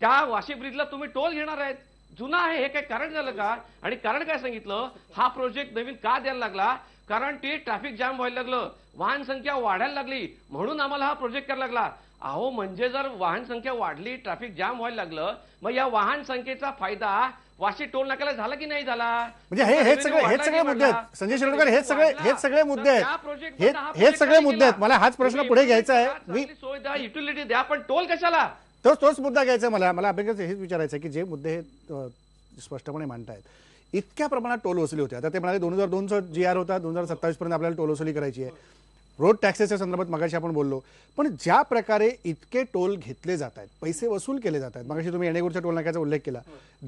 त्या वाशी ब्रिजला तुम्ही टोल घेणार आहेत जुना आहे हे काही कारण झालं का आणि कारण काय सांगितलं हा प्रोजेक्ट नवीन का द्यायला लागला कारण ते ट्रॅफिक जाम व्हायला लागलं वाहन संख्या वाढायला लागली म्हणून आम्हाला हा प्रोजेक्ट करायला लागला अहो म्हणजे जर वाहन संख्या वाढली ट्रॅफिक जाम व्हायला लागलं मग या वाहन संख्येचा फायदा वाशी टोल नाक्याला झाला की नाही झाला म्हणजे हे हे सगळे हे सगळे मुद्दे आहेत संजय शिरोडकर हे सगळे हेच सगळे मुद्दे आहेत हे सगळे मुद्दे आहेत मला हाच प्रश्न पुढे घ्यायचा आहे सोय द्या युटिलिटी द्या पण टोल कशाला तर तोच मुद्दा घ्यायचा मला मला अभ्यास हेच विचारायचं आहे की जे मुद्दे हे स्पष्टपणे मांडतायत इतक्या प्रमाणात टोल वसुली होते आता ते म्हणाले दोन हजार दोनचं जी आर होता दोन हजार सत्तावीसपर्यंत आपल्याला टोल वसुली करायची आहे रोड टॅक्सेसच्या संदर्भात मगाशी आपण बोललो पण ज्या प्रकारे इतके टोल घेतले जात आहेत पैसे वसूल केले जात आहेत मगाशी तुम्ही येणेगुरच्या टोल नाक्याचा उल्लेख केला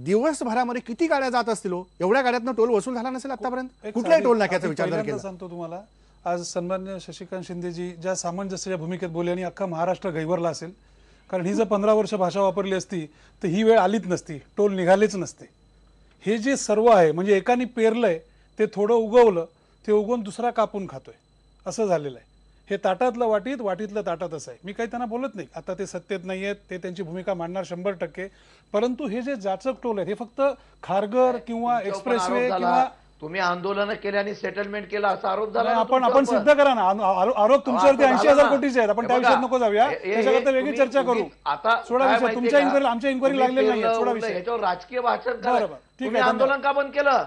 दिवसभरामध्ये किती गाड्या जात असतील हो? एवढ्या गाड्यातनं टोल वसूल झाला नसेल आतापर्यंत कुठल्याही टोल नाक्याचा विचार केला सांगतो तुम्हाला आज सन्मान्य शशिकांत शिंदेजी ज्या सामंजस्याच्या भूमिकेत बोलले आणि अख्खा महाराष्ट्र गैवरला असेल कारण ही जर पंधरा वर्ष भाषा वापरली असती तर ही वेळ आलीच नसती टोल निघालेच नसते हे जे सर्व आहे म्हणजे एकाने पेरलंय ते थोडं उगवलं ते उगवून दुसरा कापून खातोय असं झालेलं आहे हे ताटातलं वाटीत वाटीतलं ताटातच आहे मी काही त्यांना बोलत नाही आता ते सत्तेत नाही आहेत ते त्यांची भूमिका मांडणार शंभर टक्के परंतु हे जे जाचक टोल आहेत हे फक्त खारघर किंवा एक्सप्रेसवे किंवा तुम्ही आंदोलन केले आणि सेटलमेंट केलं असा आरोप झाला आपण आपण सिद्ध करा ना आरोप तुमच्यावरती ऐंशी हजार कोटीचे आहेत आपण त्या विषयात नको जाऊया वेगळी चर्चा करू आता सोडा विषय तुमच्या इन्क्वायरी आमच्या इन्क्वायरी लागलेली नाही सोळा विषय याच्यावर राजकीय भाषण बरोबर ठीक आहे आंदोलन का बंद केलं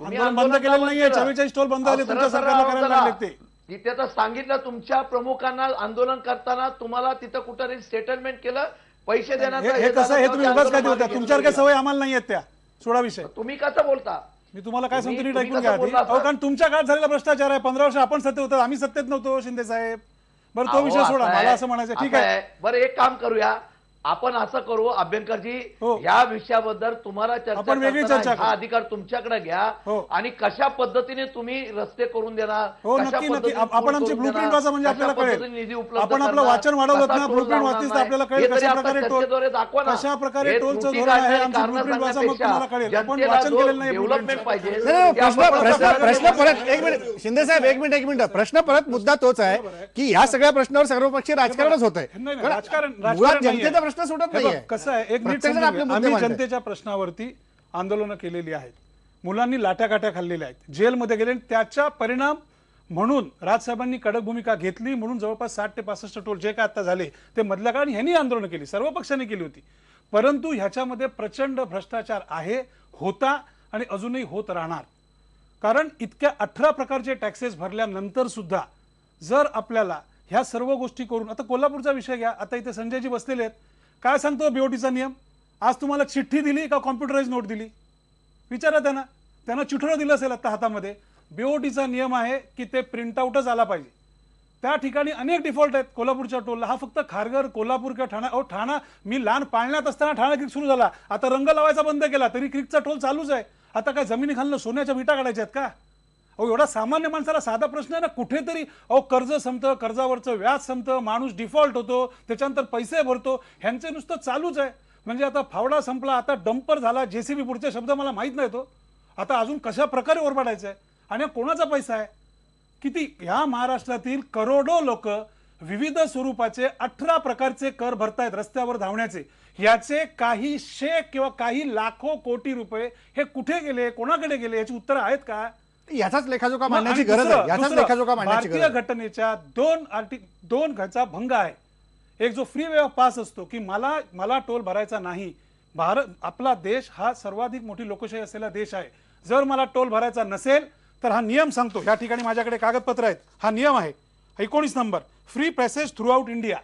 तुम्ही बंद केलेलं नाहीये चव्वेचाळीस स्टॉल बंद झाले तुमच्या सरकारला करायला लागले ते तिथे तर सांगितलं तुमच्या प्रमुखांना आंदोलन करताना तुम्हाला तिथं कुठं सेटलमेंट केलं पैसे देण्याचं हे कसं हे तुम्ही उगाच काय तुमच्यावर काय सवय आम्हाला नाही आहेत त्या सोळा विषय तुम्ही कसं बोलता मी तुम्हाला काय सांगतो नीट ऐकून घ्या अहो कारण तुमच्या काळात झालेला भ्रष्टाचार आहे पंधरा वर्ष आपण सत्य होतो आम्ही सत्तेत नव्हतो शिंदे साहेब बरं तो विषय सोडा मला असं म्हणायचं ठीक आहे बरं एक काम करूया आपण असं करू अभ्यंकरजी हो. या विषयाबद्दल तुम्हाला चर्चा हा अधिकार तुमच्याकडे घ्या हो. आणि कशा पद्धतीने तुम्ही रस्ते करून देणार हो, कशा पद्धतीने आपण आमची ब्लूप्रिंट देणार, वाचा म्हणजे आपल्याला कळेल निधी उपलब्ध आपण आपलं वाचन वाढवत ना ब्लूप्रिंट लावणार वाचतीस आपल्याला कळेल कशा प्रकारे चर्चेद्वारे दाखवा कशा प्रकारे टोलचं धोरण आहे काढण्याची आमची ब्लूप्रिंट वाचा मग तुम्हाला कळेल आपण वाचन केलेलं नाही डेव्हलपमेंट पाहिजे, प्रश्न प्रश्न प्रश्न परत एक मिनिट शिंदे साहेब एक मिनिट एक मिनिट प्रश्न परत मुद्दा तोच आहे की ह्या सगळ्या प्रश्नावर सर्वपक्षीय राजकारणच होत आहे राजकारण- राजकारण प्रश्न प्रश्न सुटत नाही कसं आहे एक मिनिट आम्ही जनतेच्या प्रश्नावरती आंदोलनं केलेली आहेत मुलांनी लाट्याकाट्या खाल्लेल्या आहेत जेलमध्ये गेले त्याचा परिणाम म्हणून राजसाहेबांनी कडक भूमिका घेतली म्हणून जवळपास साठ ते पासष्ट टोल जे काय आता झाले ते मधल्या काळात ह्यांनी आंदोलन केली सर्व पक्षांनी केली होती परंतु ह्याच्यामध्ये प्रचंड भ्रष्टाचार आहे होता आणि अजूनही होत राहणार कारण इतक्या अठरा प्रकारचे टॅक्सेस भरल्यानंतर सुद्धा जर आपल्याला ह्या सर्व गोष्टी करून आता कोल्हापूरचा विषय घ्या आता इथे संजयजी बसलेले आहेत काय सांगतो बीओटीचा नियम आज तुम्हाला चिठ्ठी दिली का कॉम्प्युटराईज नोट दिली विचारा त्यांना त्यांना चिठोरं दिलं असेल आता हातामध्ये बीओटीचा नियम आहे की ते प्रिंटआउटच आला पाहिजे त्या ठिकाणी अनेक डिफॉल्ट आहेत कोल्हापूरच्या टोलला हा फक्त खारघर कोल्हापूर किंवा ठाणा ओ ठाणा मी लहान पाळण्यात असताना ठाणा क्रिक सुरू झाला आता रंग लावायचा बंद केला तरी क्रिकचा टोल चालूच आहे आता काय जमिनी खालनं सोन्याच्या विटा काढायच्या आहेत का अहो एवढा सामान्य माणसाला साधा प्रश्न आहे ना कुठेतरी अहो कर्ज संपतं कर्जावरचं व्याज संपतं माणूस डिफॉल्ट होतो त्याच्यानंतर पैसे भरतो ह्यांचे नुसतं चालूच आहे म्हणजे आता फावडा संपला आता डंपर झाला जेसीबी पुढचे शब्द मला माहीत नाही तो हो. आता अजून कशा प्रकारे ओरबाडायचं आहे आणि कोणाचा पैसा आहे किती ह्या महाराष्ट्रातील करोडो लोक विविध स्वरूपाचे अठरा प्रकारचे कर भरतायत रस्त्यावर धावण्याचे याचे काही शेक किंवा काही लाखो कोटी रुपये हे कुठे गेले कोणाकडे गेले याची उत्तरं आहेत का याचाच लेखाजोखा मांडण्याची गरज आहे याचाच लेखाजोखा मांडण्याची गरज घटनेच्या दोन आर्टिक दोन घटचा भंग आहे एक जो फ्री वे ऑफ पास असतो की मला मला टोल भरायचा नाही भारत आपला देश हा सर्वाधिक मोठी लोकशाही असलेला देश आहे जर मला टोल भरायचा नसेल तर हा नियम सांगतो या ठिकाणी माझ्याकडे कागदपत्र आहेत हा नियम आहे एकोणीस number free passes throughout India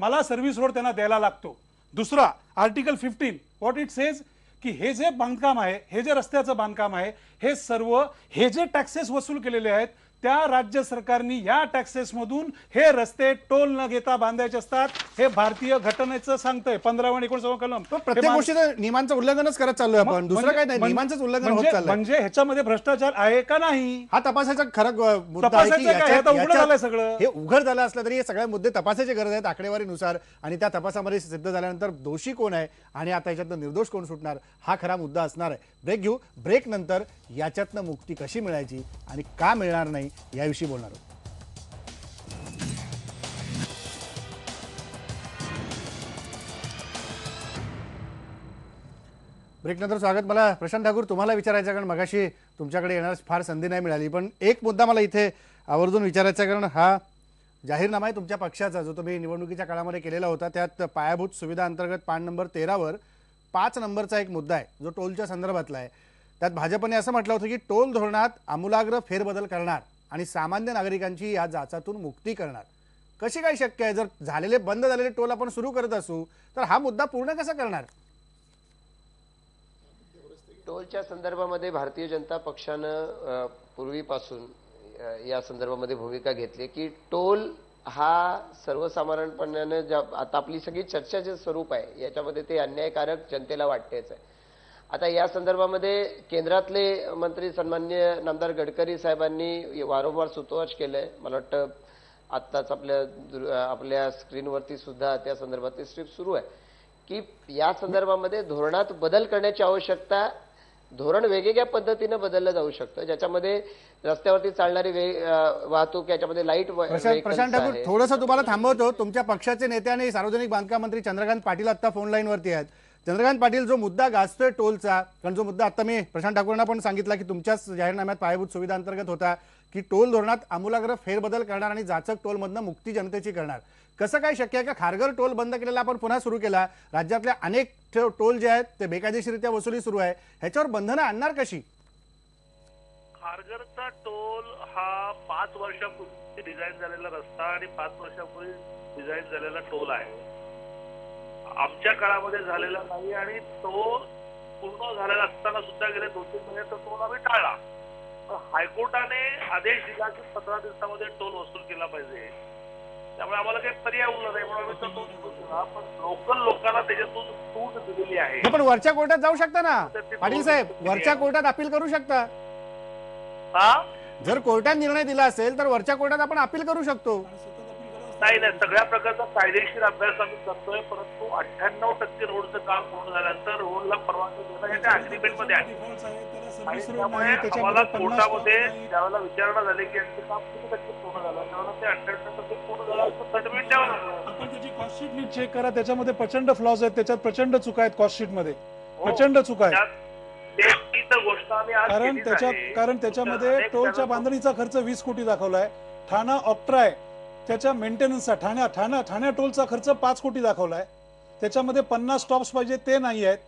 मला सर्व्हिस रोड त्यांना द्यायला लागतो दुसरा article fifteen what it says की हे जे बांधकाम आहे हे जे रस्त्याचं बांधकाम आहे हे सर्व हे जे टॅक्सेस वसूल केलेले आहेत त्या राज्य सरकारनी या टॅक्सेसमधून हे रस्ते टोल न घेता बांधायचे असतात हे भारतीय घटनेचं सांगतंय पंधरा आणि कलम प्रत्येक गोष्टीचं नियमांचं उल्लंघनच करत चाललोय आपण दुसरं म्हणजे- काय नाही म्हणजे- नियमांचं उल्लंघन होत म्हणजे- चाललंय म्हणजे ह्याच्यामध्ये भ्रष्टाचार आहे का नाही हा तपासाचा खरं मुद्दा आहे की उघड झालंय सगळं हे उघड झालं असलं तरी हे सगळे मुद्दे तपासायची गरज आहेत आकडेवारीनुसार आणि त्या तपासामध्ये सिद्ध झाल्यानंतर दोषी कोण आहे आणि आता याच्यातनं निर्दोष कोण सुटणार हा खरा मुद्दा असणार आहे ब्रेक घेऊ ब्रेक नंतर याच्यातनं मुक्ती कशी मिळायची आणि का मिळणार नाही याविषयी बोलणार आहोत ब्रेकनंतर स्वागत मला प्रशांत ठाकूर तुम्हाला विचारायचं कारण मगाशी तुमच्याकडे येणार फार संधी नाही मिळाली पण एक मुद्दा मला इथे आवर्जून विचारायचा कारण हा जाहीरनामा आहे तुमच्या पक्षाचा जो तुम्ही निवडणुकीच्या काळामध्ये केलेला होता त्यात पायाभूत सुविधा अंतर्गत पान नंबर तेरावर पाच नंबरचा एक मुद्दा आहे जो टोलच्या संदर्भातला आहे त्यात भाजपने असं म्हटलं होतं की टोल धोरणात आमूलाग्र फेरबदल करणार आणि सामान्य नागरिकांची या जाचातून मुक्ती करणार कशी काय शक्य आहे जर झालेले बंद झालेले टोल आपण सुरू करत असू तर हा मुद्दा पूर्ण कसा करणार टोलच्या संदर्भामध्ये भारतीय जनता पक्षानं पूर्वीपासून या संदर्भामध्ये भूमिका घेतली की टोल हा सर्वसामारणपणानं ज्या आता आपली सगळी चर्चा स्वरूप आहे याच्यामध्ये ते अन्यायकारक जनतेला वाटतेच आहे आता या संदर्भामध्ये केंद्रातले मंत्री सन्मान्य नामदार गडकरी साहेबांनी वारंवार सुतोवाच केलंय मला वाटतं आत्ताच आपल्या आपल्या स्क्रीनवरती सुद्धा त्या संदर्भातली स्ट्रीप सुरू आहे की या संदर्भामध्ये धोरणात बदल करण्याची आवश्यकता धोरण वेगवेगळ्या पद्धतीनं बदललं जाऊ शकतं ज्याच्यामध्ये रस्त्यावरती चालणारी वाहतूक याच्यामध्ये लाईट प्रशांत ठाकूर थोडंसं तुम्हाला थांबवतो तुमच्या पक्षाचे नेते आणि सार्वजनिक बांधकाम मंत्री चंद्रकांत पाटील आता फोन लाईनवरती आहेत चंद्रकांत पाटील जो मुद्दा गाजतोय टोलचा कारण जो मुद्दा आता मी प्रशांत ठाकूरांना पण सांगितला की तुमच्याच जाहीरनाम्यात पायाभूत सुविधा अंतर्गत होता की टोल धोरणात आमूलाग्र फेरबदल करणार आणि जाचक टोलमधनं मुक्ती जनतेची करणार कसं काय शक्य आहे का खारघर टोल बंद केलेला आपण पुन्हा सुरू केला राज्यातल्या अनेक टोल जे आहेत ते बेकायदेशीरित्या वसुली सुरू आहे ह्याच्यावर बंधनं आणणार कशी खारघरचा टोल हा पाच वर्षापूर्वी डिझाईन झालेला रस्ता आणि पाच वर्षापूर्वी डिझाईन झालेला टोल आहे आमच्या काळामध्ये झालेला नाही आणि तो पूर्ण झालेला असताना सुद्धा गेले दोन तीन महिने तर तो आम्ही टाळला हायकोर्टाने आदेश दिला की पंधरा दिवसामध्ये टोल वसूल केला पाहिजे त्यामुळे आम्हाला काही पर्याय उरला नाही म्हणून आम्ही तो केला पण लोकल लोकांना त्याच्यातून सूट दिलेली आहे पण वरच्या कोर्टात जाऊ शकता ना पाटील साहेब वरच्या कोर्टात अपील करू शकता हा जर कोर्टात निर्णय दिला असेल तर वरच्या कोर्टात आपण अपील करू शकतो नाही नाही सगळ्या प्रकारचा कायदेशीर अभ्यास आम्ही करतोय परंतु अठ्ठ्याण्णव टक्के रोडचं काम पूर्ण झाल्यानंतर रोडला परवानगी देणं हे त्या अग्रीमेंटमध्ये आहे आणि त्यामुळे आम्हाला कोर्टामध्ये ज्यावेळेला विचारणा झाली की यांचं काम किती टक्के पूर्ण झालं त्यावेळेला ते अठ्ठ्याण्णव टक्के पूर्ण झालं असं सर्टिफिकेट द्यावं आपण नीट चेक करा त्याच्यामध्ये प्रचंड फ्लॉज आहेत त्याच्यात प्रचंड चुका आहेत कॉस्टशीट मध्ये हो. प्रचंड चुका आहेत कारण त्याच्या कारण त्याच्यामध्ये टोलच्या बांधणीचा खर्च वीस कोटी दाखवलाय ठाणा ऑक्ट्राय त्याच्या मेंटेनन्सचा ठाण्या ठाण्या ठाण्या टोलचा खर्च पाच कोटी दाखवला आहे त्याच्यामध्ये पन्नास स्टॉप्स पाहिजे ते नाही आहेत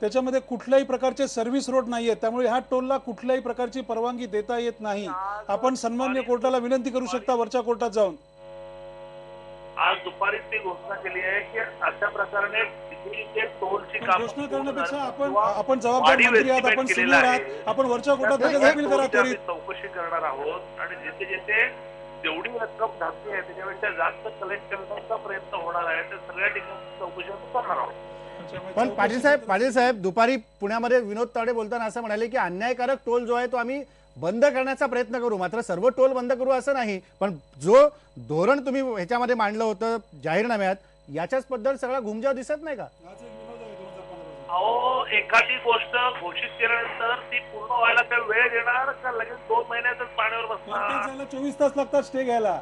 त्याच्यामध्ये कुठल्याही प्रकारचे सर्व्हिस रोड नाही आहेत त्यामुळे ह्या टोलला कुठल्याही प्रकारची परवानगी देता येत नाही आपण सन्मान्य कोर्टाला विनंती करू शकता वरच्या कोर्टात जाऊन आज दुपारी ती घोषणा केली आहे की अशा प्रकारे आपण आपण जबाबदार आपण आपण वरच्या कोर्टात चौकशी करणार आहोत आणि जिथे जिथे जेवढी रक्कम आहे त्याच्यापेक्षा जास्त कलेक्ट करण्याचा प्रयत्न होणार आहे ते सगळ्या ठिकाणी चौकशी करणार आहोत पण पाटील साहेब पाटील साहेब दुपारी पुण्यामध्ये विनोद तावडे बोलताना असं म्हणाले की अन्यायकारक टोल जो आहे तो आम्ही बंद करण्याचा प्रयत्न करू मात्र सर्व टोल बंद करू असं नाही पण जो धोरण तुम्ही ह्याच्यामध्ये मांडलं होतं जाहीरनाम्यात याच्याच बद्दल सगळा घुमजाव दिसत नाही का अहो एखादी गोष्ट घोषित केल्यानंतर ती पूर्ण व्हायला काय वेळ देणार का लगेच दोन महिन्यातच पाण्यावर बसणार चोवीस तास लागतात स्टे घ्यायला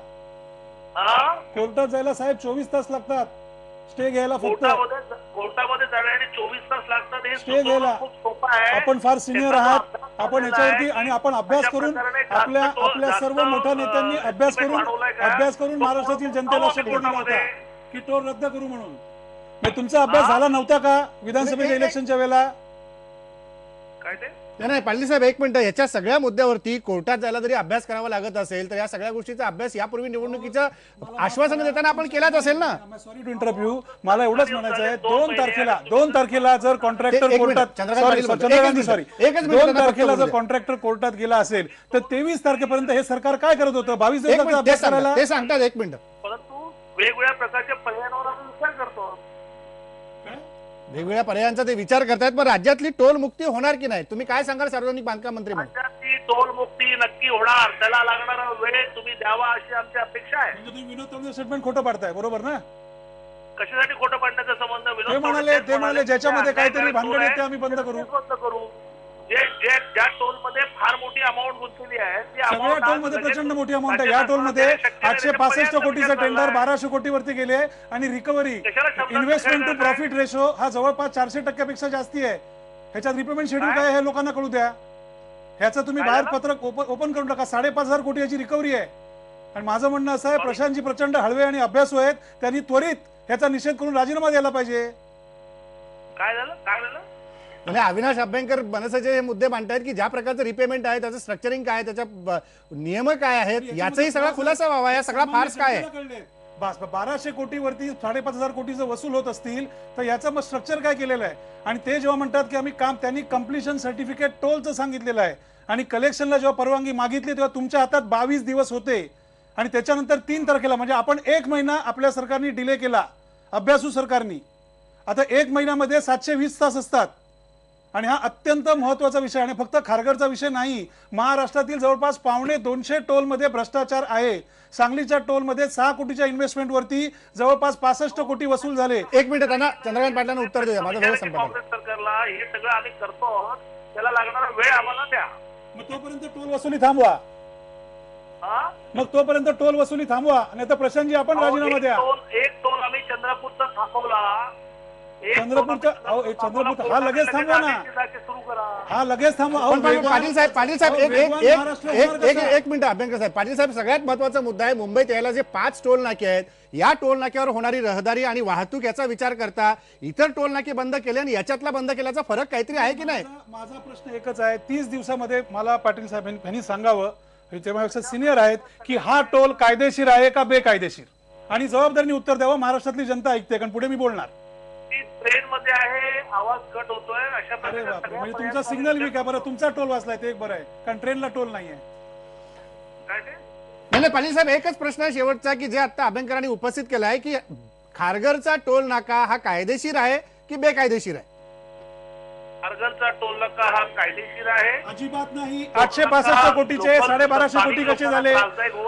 कोर्टात जायला साहेब चोवीस तास लागतात स्टे घ्यायला फक्त कोर्टामध्ये जाण्यासाठी चोवीस तास लागतात हे स्टे घ्यायला. खूप सोपा आहे आपण फार सिनियर आहात आपण याच्यावरती आणि आपण अभ्यास करून आपल्या आपल्या सर्व मोठ्या नेत्यांनी अभ्यास करून अभ्यास करून महाराष्ट्रातील जनतेला कोर्ट की तो रद्द करू म्हणून तुमचा अभ्यास झाला नव्हता का विधानसभेच्या इलेक्शनच्या वेळेला नाही, नाही पाटील साहेब एक मिनिट याच्या सगळ्या मुद्द्यावरती कोर्टात जायला जरी अभ्यास करावा लागत असेल तर या सगळ्या गोष्टीचा अभ्यास यापूर्वी निवडणुकीचं आश्वासन देताना आपण केलाच असेल ना सॉरी टू इंटरव्ह्यू मला एवढंच म्हणायचं आहे दोन तारखेला दोन तारखेला जर कॉन्ट्रॅक्टर कोर्टात चंद्रकांत सॉरी एकच सॉरी एकच दोन तारखेला जर कॉन्ट्रॅक्टर कोर्टात गेला असेल तर तेवीस तारखेपर्यंत हे सरकार काय करत होतं बावीस अभ्यास करायला ते सांगतात एक मिनिट परंतु वेगवेगळ्या प्रकारच्या पर्यावरण वेगवेगळ्या पर्यायांचा ते विचार करतायत पण राज्यातली टोल मुक्ती होणार की नाही तुम्ही काय सांगाल सार्वजनिक बांधकाम मंत्री म्हणून राज्यातली टोल मुक्ती नक्की होणार त्याला लागणार वेळ तुम्ही द्यावा अशी आमची अपेक्षा आहे म्हणजे तुम्ही विनोद तावडेचं स्टेटमेंट खोटं पाडताय बरोबर ना कशासाठी खोटं पाडण्याचा संबंध ते म्हणाले ते म्हणाले ज्याच्यामध्ये काहीतरी भानगड येते आम्ही बंद करू बंद करू सगळ्या प्रचंड मोठी अमाऊंट आहे या टोलमध्ये आठशे पासष्ट त्याच्यापर्यंत टेंडर बाराशे कोटी वरती गेले आणि recovery investment to profit ratio हा जवळपास चारशे टक्क्यापेक्षा जास्ती आहे ह्याच्यात रिपेमेंट शेड्यूल काय हे लोकांना कळू द्या ह्याचं तुम्ही बाहेर पत्रक ओपन करून टाका साडेपाच हजार कोटी याची रिकव्हरी आहे आणि माझं म्हणणं असं आहे प्रशांत प्रशांतजी प्रचंड हळवे आणि अभ्यासू आहेत त्यांनी त्वरित ह्याचा निषेध करून राजीनामा द्यायला पाहिजे काय झालं काय झालं म्हणजे अविनाश अभ्यंकर मनसेचे हे मुद्दे मांडतायत की ज्या प्रकारचं रिपेमेंट आहे त्याचं स्ट्रक्चरिंग काय त्याच्या नियम काय आहेत याचाही सगळा खुलासा व्हावा या सगळा फार्स काय आहे बास बाराशे कोटीवरती साडेपाच हजार कोटीचं वसूल होत असतील तर याचं मग स्ट्रक्चर काय केलेलं आहे आणि ते जेव्हा म्हणतात की आम्ही काम त्यांनी कम्प्लिशन सर्टिफिकेट टोलचं सांगितलेलं आहे आणि कलेक्शनला जेव्हा परवानगी मागितली तेव्हा तुमच्या हातात बावीस दिवस होते आणि त्याच्यानंतर तीन तारखेला म्हणजे आपण एक महिना आपल्या सरकारने डिले केला अभ्यासू सरकारनी आता एक महिन्यामध्ये सातशे वीस तास असतात आणि हा अत्यंत महत्वाचा विषय आणि फक्त खारघरचा विषय नाही महाराष्ट्रातील जवळपास पावणे दोनशे टोलमध्ये भ्रष्टाचार आहे सांगलीच्या टोलमध्ये सहा कोटीच्या इन्व्हेस्टमेंट वरती जवळपास पासष्ट कोटी वसूल झाले एक मिनिट त्यांना चंद्रकांत पाटलांना उत्तर द्या माझा वेळ सरकारला हे सगळं आम्ही करतो त्याला लागणारा वेळ आम्हाला द्या मग तोपर्यंत टोल वसुली थांबवा मग तोपर्यंत टोल वसुली थांबवा नाही तर प्रशांतजी आपण राजीनामा द्या एक टोल आम्ही चंद्रपूरचा थांबवला चंद्रपूरचा अहो चंद्रपूर हा लगेच थांबवा ना हा लगेच थांबवा पाटील साहेब पाटील साहेब एक मिनिट अभ्यंकर साहेब पाटील साहेब सगळ्यात महत्वाचा मुद्दा आहे मुंबईत यायला जे पाच टोल नाके आहेत या टोल नाक्यावर होणारी रहदारी आणि वाहतूक याचा विचार करता इतर टोल नाके बंद केले आणि याच्यातला बंद केल्याचा फरक काहीतरी आहे की नाही माझा- प्रश्न एकच आहे तीस दिवसामध्ये मला पाटील साहेब यांनी- सांगावं हे सिनियर आहेत की हा टोल कायदेशीर आहे का बेकायदेशीर आणि जबाबदारीने उत्तर द्यावं महाराष्ट्रातली जनता ऐकते कारण पुढे मी बोलणार ती ट्रेन मध्ये आहे आवाज कट होतोय अशा म्हणजे तुमचा सिग्नल वीक बरं तुमचा टोल वाचलाय ते एक बरं आहे कारण ट्रेनला टोल नाही आहे काय नाही, पाटील साहेब एकच प्रश्न आहे शेवटचा की जे आता अभ्यंकरांनी उपस्थित केला आहे की खारघरचा टोल नाका हा कायदेशीर आहे की बेकायदेशीर आहे अर्गलचा टोल नका हा कायदेशीर आहे अजिबात नाही आठशे पासष्ट कोटीचे साडेबाराशे कोटी कसे झाले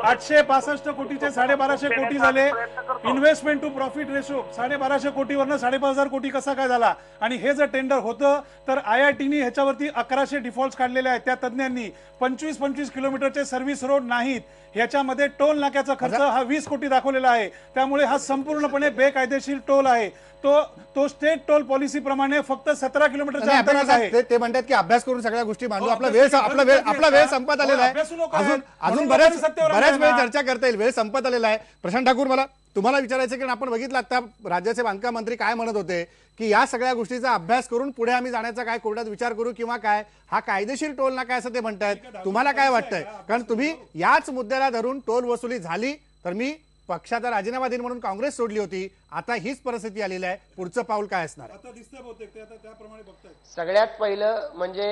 आठशे पासष्ट कोटीचे साडेबाराशे कोटी झाले इन्व्हेस्टमेंट टू प्रॉफिट रेशो साडेबाराशे कोटीवरनं साडेपाच हजार कोटी कसा काय झाला आणि हे जर टेंडर होतं तर आय आय टीने ह्याच्यावरती अकराशे डिफॉल्ट काढलेले आहेत त्या तज्ज्ञांनी पंचवीस पंचवीस किलोमीटरचे सर्व्हिस रोड नाहीत ह्याच्यामध्ये टोल नाक्याचा खर्च हा वीस कोटी दाखवलेला आहे त्यामुळे हा संपूर्णपणे बेकायदेशीर टोल आहे तो तो स्टेट टोल पॉलिसी प्रमाणे फक्त सतरा किलोमीटरच्या आहे ते म्हणतात की अभ्यास करून सगळ्या गोष्टी मांडू हो, आपला वेळ आपला वेळ आपला वेळ संपत आलेला हो, आहे अजून अजून म्हणजे बऱ्याच बऱ्याच वेळ चर्चा करता येईल वेळ संपत आलेला आहे प्रशांत ठाकूर मला तुम्हाला विचारायचं कारण आपण बघितलं आता राज्याचे बांधकाम मंत्री काय म्हणत होते की या सगळ्या गोष्टीचा अभ्यास करून पुढे आम्ही जाण्याचा काय कोर्टात विचार करू किंवा काय हा कायदेशीर टोल ना काय असं ते म्हणतायत तुम्हाला काय वाटतंय कारण तुम्ही याच मुद्द्याला धरून टोल वसुली झाली तर मी पक्षाचा राजीनामा देईन म्हणून काँग्रेस सोडली होती आता हीच परिस्थिती आलेली आहे पुढचं पाऊल काय असणार सगळ्यात पहिलं म्हणजे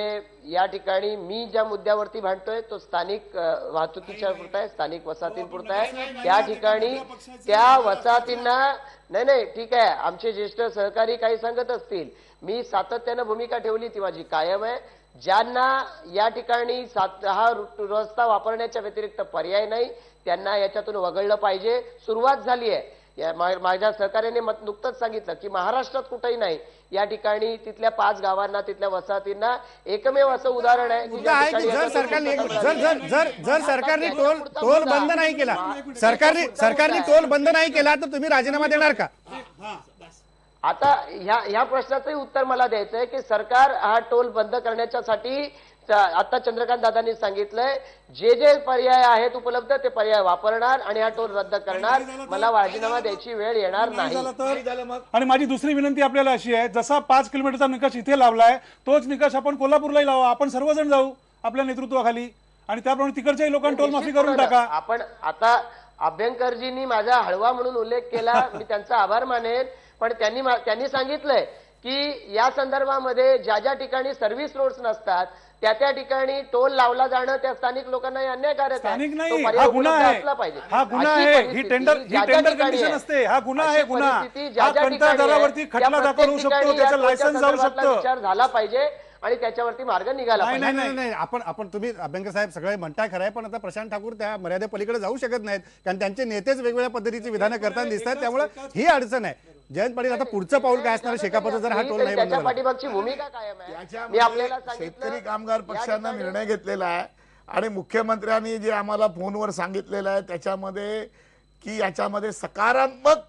या ठिकाणी मी ज्या मुद्द्यावरती भांडतोय तो स्थानिक वाहतुकीच्या पुरता आहे स्थानिक हो, पुरता आहे त्या ठिकाणी त्या वसाहतींना नाही नाही ठीक आहे आमचे ज्येष्ठ सहकारी काही सांगत असतील मी सातत्यानं भूमिका ठेवली ती माझी कायम आहे ज्यांना या ठिकाणी सात हा रस्ता वापरण्याच्या व्यतिरिक्त पर्याय नाही त्यांना याच्यातून वगळलं पाहिजे सुरुवात झाली आहे माझ्या सहकार्याने मत नुकतंच सांगितलं की महाराष्ट्रात कुठेही नाही या ठिकाणी तिथल्या पाच गावांना तिथल्या वसाहतींना एकमेव असं उदाहरण आहे जर सरकारने जर सरकारने टोल टोल बंद नाही केला सरकारने सरकारने टोल बंद नाही केला तर तुम्ही राजीनामा देणार का आता ह्या ह्या प्रश्नाचंही उत्तर मला द्यायचं आहे की सरकार हा टोल बंद करण्याच्यासाठी आता चंद्रकांत दादांनी सांगितलंय जे जे पर्याय आहेत उपलब्ध ते पर्याय वापरणार आणि हा टोल रद्द करणार मला राजीनामा द्यायची वेळ येणार नाही आणि माझी दुसरी विनंती आपल्याला अशी आहे जसा पाच किलोमीटरचा निकष इथे लावलाय तोच निकष आपण कोल्हापूरलाही लावा आपण सर्वजण जाऊ आपल्या नेतृत्वाखाली आणि त्याप्रमाणे तिकडच्याही लोकांना टोल माफी करून टाका आपण आता अभ्यंकरजींनी माझा हळवा म्हणून उल्लेख केला मी त्यांचा आभार मानेन पण त्यांनी त्यांनी सांगितलंय की या संदर्भामध्ये ज्या ज्या ठिकाणी सर्व्हिस रोड्स नसतात त्या त्या ठिकाणी टोल लावला जाणं त्या स्थानिक लोकांना अन्यायकारक स्थानिक नाही, हा गुन्हा आहे. हा गुन्हा आहे. ही टेंडर- ही टेंडर कंडिशन असते. हा गुन्हा आहे, गुन्हा. हा खटला दाखल होऊ शकतो, त्याचा लायसन्स जाऊ शकतो विचार झाला पाहिजे आणि त्याच्यावरती मार्ग निघाला नाही नाही नाही नाही आपण आपण तुम्ही अभ्यंकर साहेब सगळे म्हणताय खरंय पण आता प्रशांत ठाकूर त्या मर्यादेपलीकडे जाऊ शकत नाहीत कारण त्यांचे नेतेच वेगवेगळ्या पद्धतीची विधानं करताना दिसतात त्यामुळे ही अडचण आहे जयंत पाटील आता पुढचं पाऊल काय असणार शेकापचा जर हा टोल नाही भूमिका म्हणजे शेतकरी कामगार पक्षानं निर्णय घेतलेला आहे आणि मुख्यमंत्र्यांनी जे आम्हाला फोनवर सांगितलेलं आहे त्याच्यामध्ये की याच्यामध्ये सकारात्मक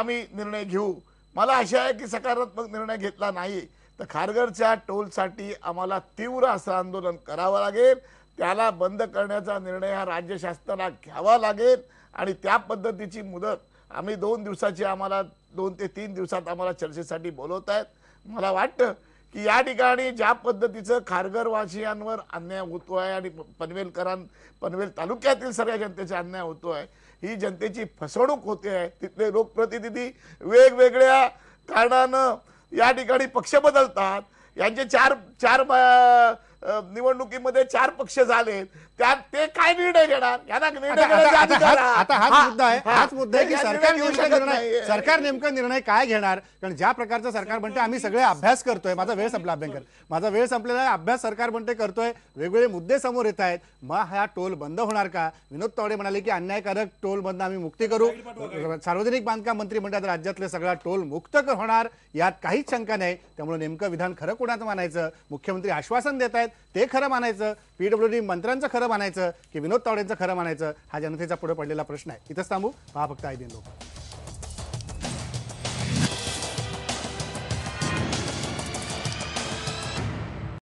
आम्ही निर्णय घेऊ मला आशा आहे की सकारात्मक निर्णय घेतला नाही तर खारघरच्या टोलसाठी आम्हाला तीव्र असं आंदोलन करावं लागेल त्याला बंद करण्याचा निर्णय हा राज्य शासनाला घ्यावा लागेल आणि त्या पद्धतीची मुदत आम्ही दोन दिवसाची आम्हाला दोन ते तीन दिवसात आम्हाला चर्चेसाठी बोलवत आहेत मला वाटतं की या ठिकाणी ज्या पद्धतीचं वाशियांवर अन्याय होतो आहे आणि पनवेलकरां पनवेल तालुक्यातील सगळ्या जनतेचा अन्याय होतो आहे ही जनतेची फसवणूक होते आहे तिथले लोकप्रतिनिधी वेगवेगळ्या कारणानं या ठिकाणी पक्ष बदलतात यांचे चार चार निवडणुकीमध्ये चार पक्ष झाले त्यात ते काय निर्णय घेणार यांना निर्णय आता हाच मुद्दा आहे हाच मुद्दा आहे की सरकार नेमका निर्णय सरकार नेमका निर्णय काय घेणार कारण ज्या प्रकारचं सरकार म्हणते आम्ही सगळे अभ्यास करतोय माझा वेळ संपला अभ्यंकर माझा वेळ संपलेला आहे अभ्यास सरकार म्हणते करतोय वेगवेगळे मुद्दे समोर येत आहेत मग हा टोल बंद होणार का विनोद तावडे म्हणाले की अन्यायकारक टोल बंद आम्ही मुक्ती करू सार्वजनिक बांधकाम मंत्री म्हणतात राज्यातले सगळा टोल मुक्त होणार यात काहीच शंका नाही त्यामुळे नेमकं विधान खरं कोणाचं मानायचं मुख्यमंत्री आश्वासन देत आहेत ते खरं मानायचं पीडब्ल्यू डी मंत्र्यांचं खरं मानायचं की विनोद तावडेंचं खरं मानायचं हा जनतेचा पुढे पडलेला प्रश्न आहे इथंच थांबू पहा फक्त आय दिन लोक